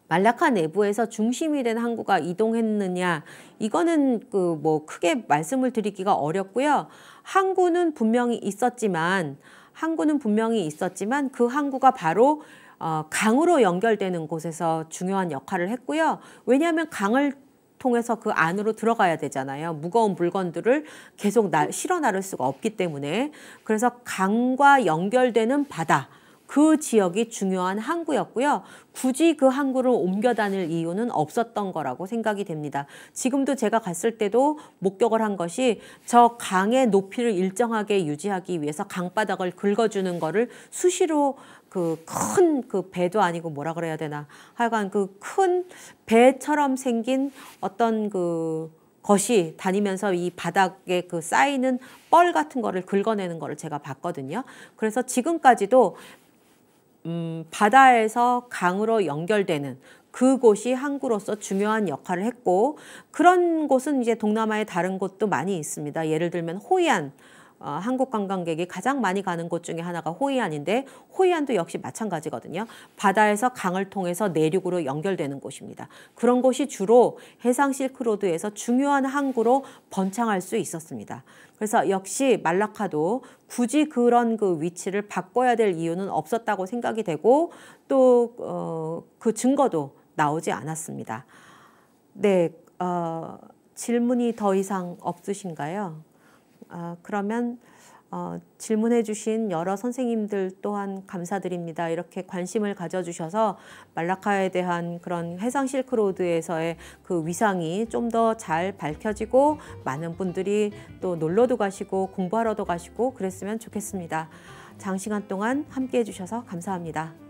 말라카 내부에서 중심이 된 항구가 이동했느냐 이거는 그 뭐 크게 말씀을 드리기가 어렵고요. 항구는 분명히 있었지만 항구는 분명히 있었지만 그 항구가 바로 어, 강으로 연결되는 곳에서 중요한 역할을 했고요. 왜냐하면 강을 통해서 그 안으로 들어가야 되잖아요. 무거운 물건들을 계속 나, 실어 나를 수가 없기 때문에 그래서 강과 연결되는 바다 그 지역이 중요한 항구였고요. 굳이 그 항구를 옮겨 다닐 이유는 없었던 거라고 생각이 됩니다. 지금도 제가 갔을 때도 목격을 한 것이 저 강의 높이를 일정하게 유지하기 위해서 강바닥을 긁어주는 거를 수시로 그 큰그 그 배도 아니고 뭐라 그래야 되나 하여간 그 큰 배처럼 생긴 어떤 그 것이 다니면서 이 바닥에 그 쌓이는 뻘 같은 거를 긁어내는 거를 제가 봤거든요. 그래서 지금까지도 음, 바다에서 강으로 연결되는 그곳이 항구로서 중요한 역할을 했고 그런 곳은 이제 동남아의 다른 곳도 많이 있습니다. 예를 들면 호이안 어, 한국 관광객이 가장 많이 가는 곳 중에 하나가 호이안인데 호이안도 역시 마찬가지거든요. 바다에서 강을 통해서 내륙으로 연결되는 곳입니다. 그런 곳이 주로 해상 실크로드에서 중요한 항구로 번창할 수 있었습니다. 그래서 역시 말라카도 굳이 그런 그 위치를 바꿔야 될 이유는 없었다고 생각이 되고 또그 어, 그 증거도 나오지 않았습니다. 네, 어, 질문이 더 이상 없으신가요? 아, 그러면 어, 질문해 주신 여러 선생님들 또한 감사드립니다. 이렇게 관심을 가져주셔서 말라카에 대한 그런 해상 실크로드에서의 그 위상이 좀 더 잘 밝혀지고 많은 분들이 또 놀러도 가시고 공부하러도 가시고 그랬으면 좋겠습니다. 장시간 동안 함께해 주셔서 감사합니다.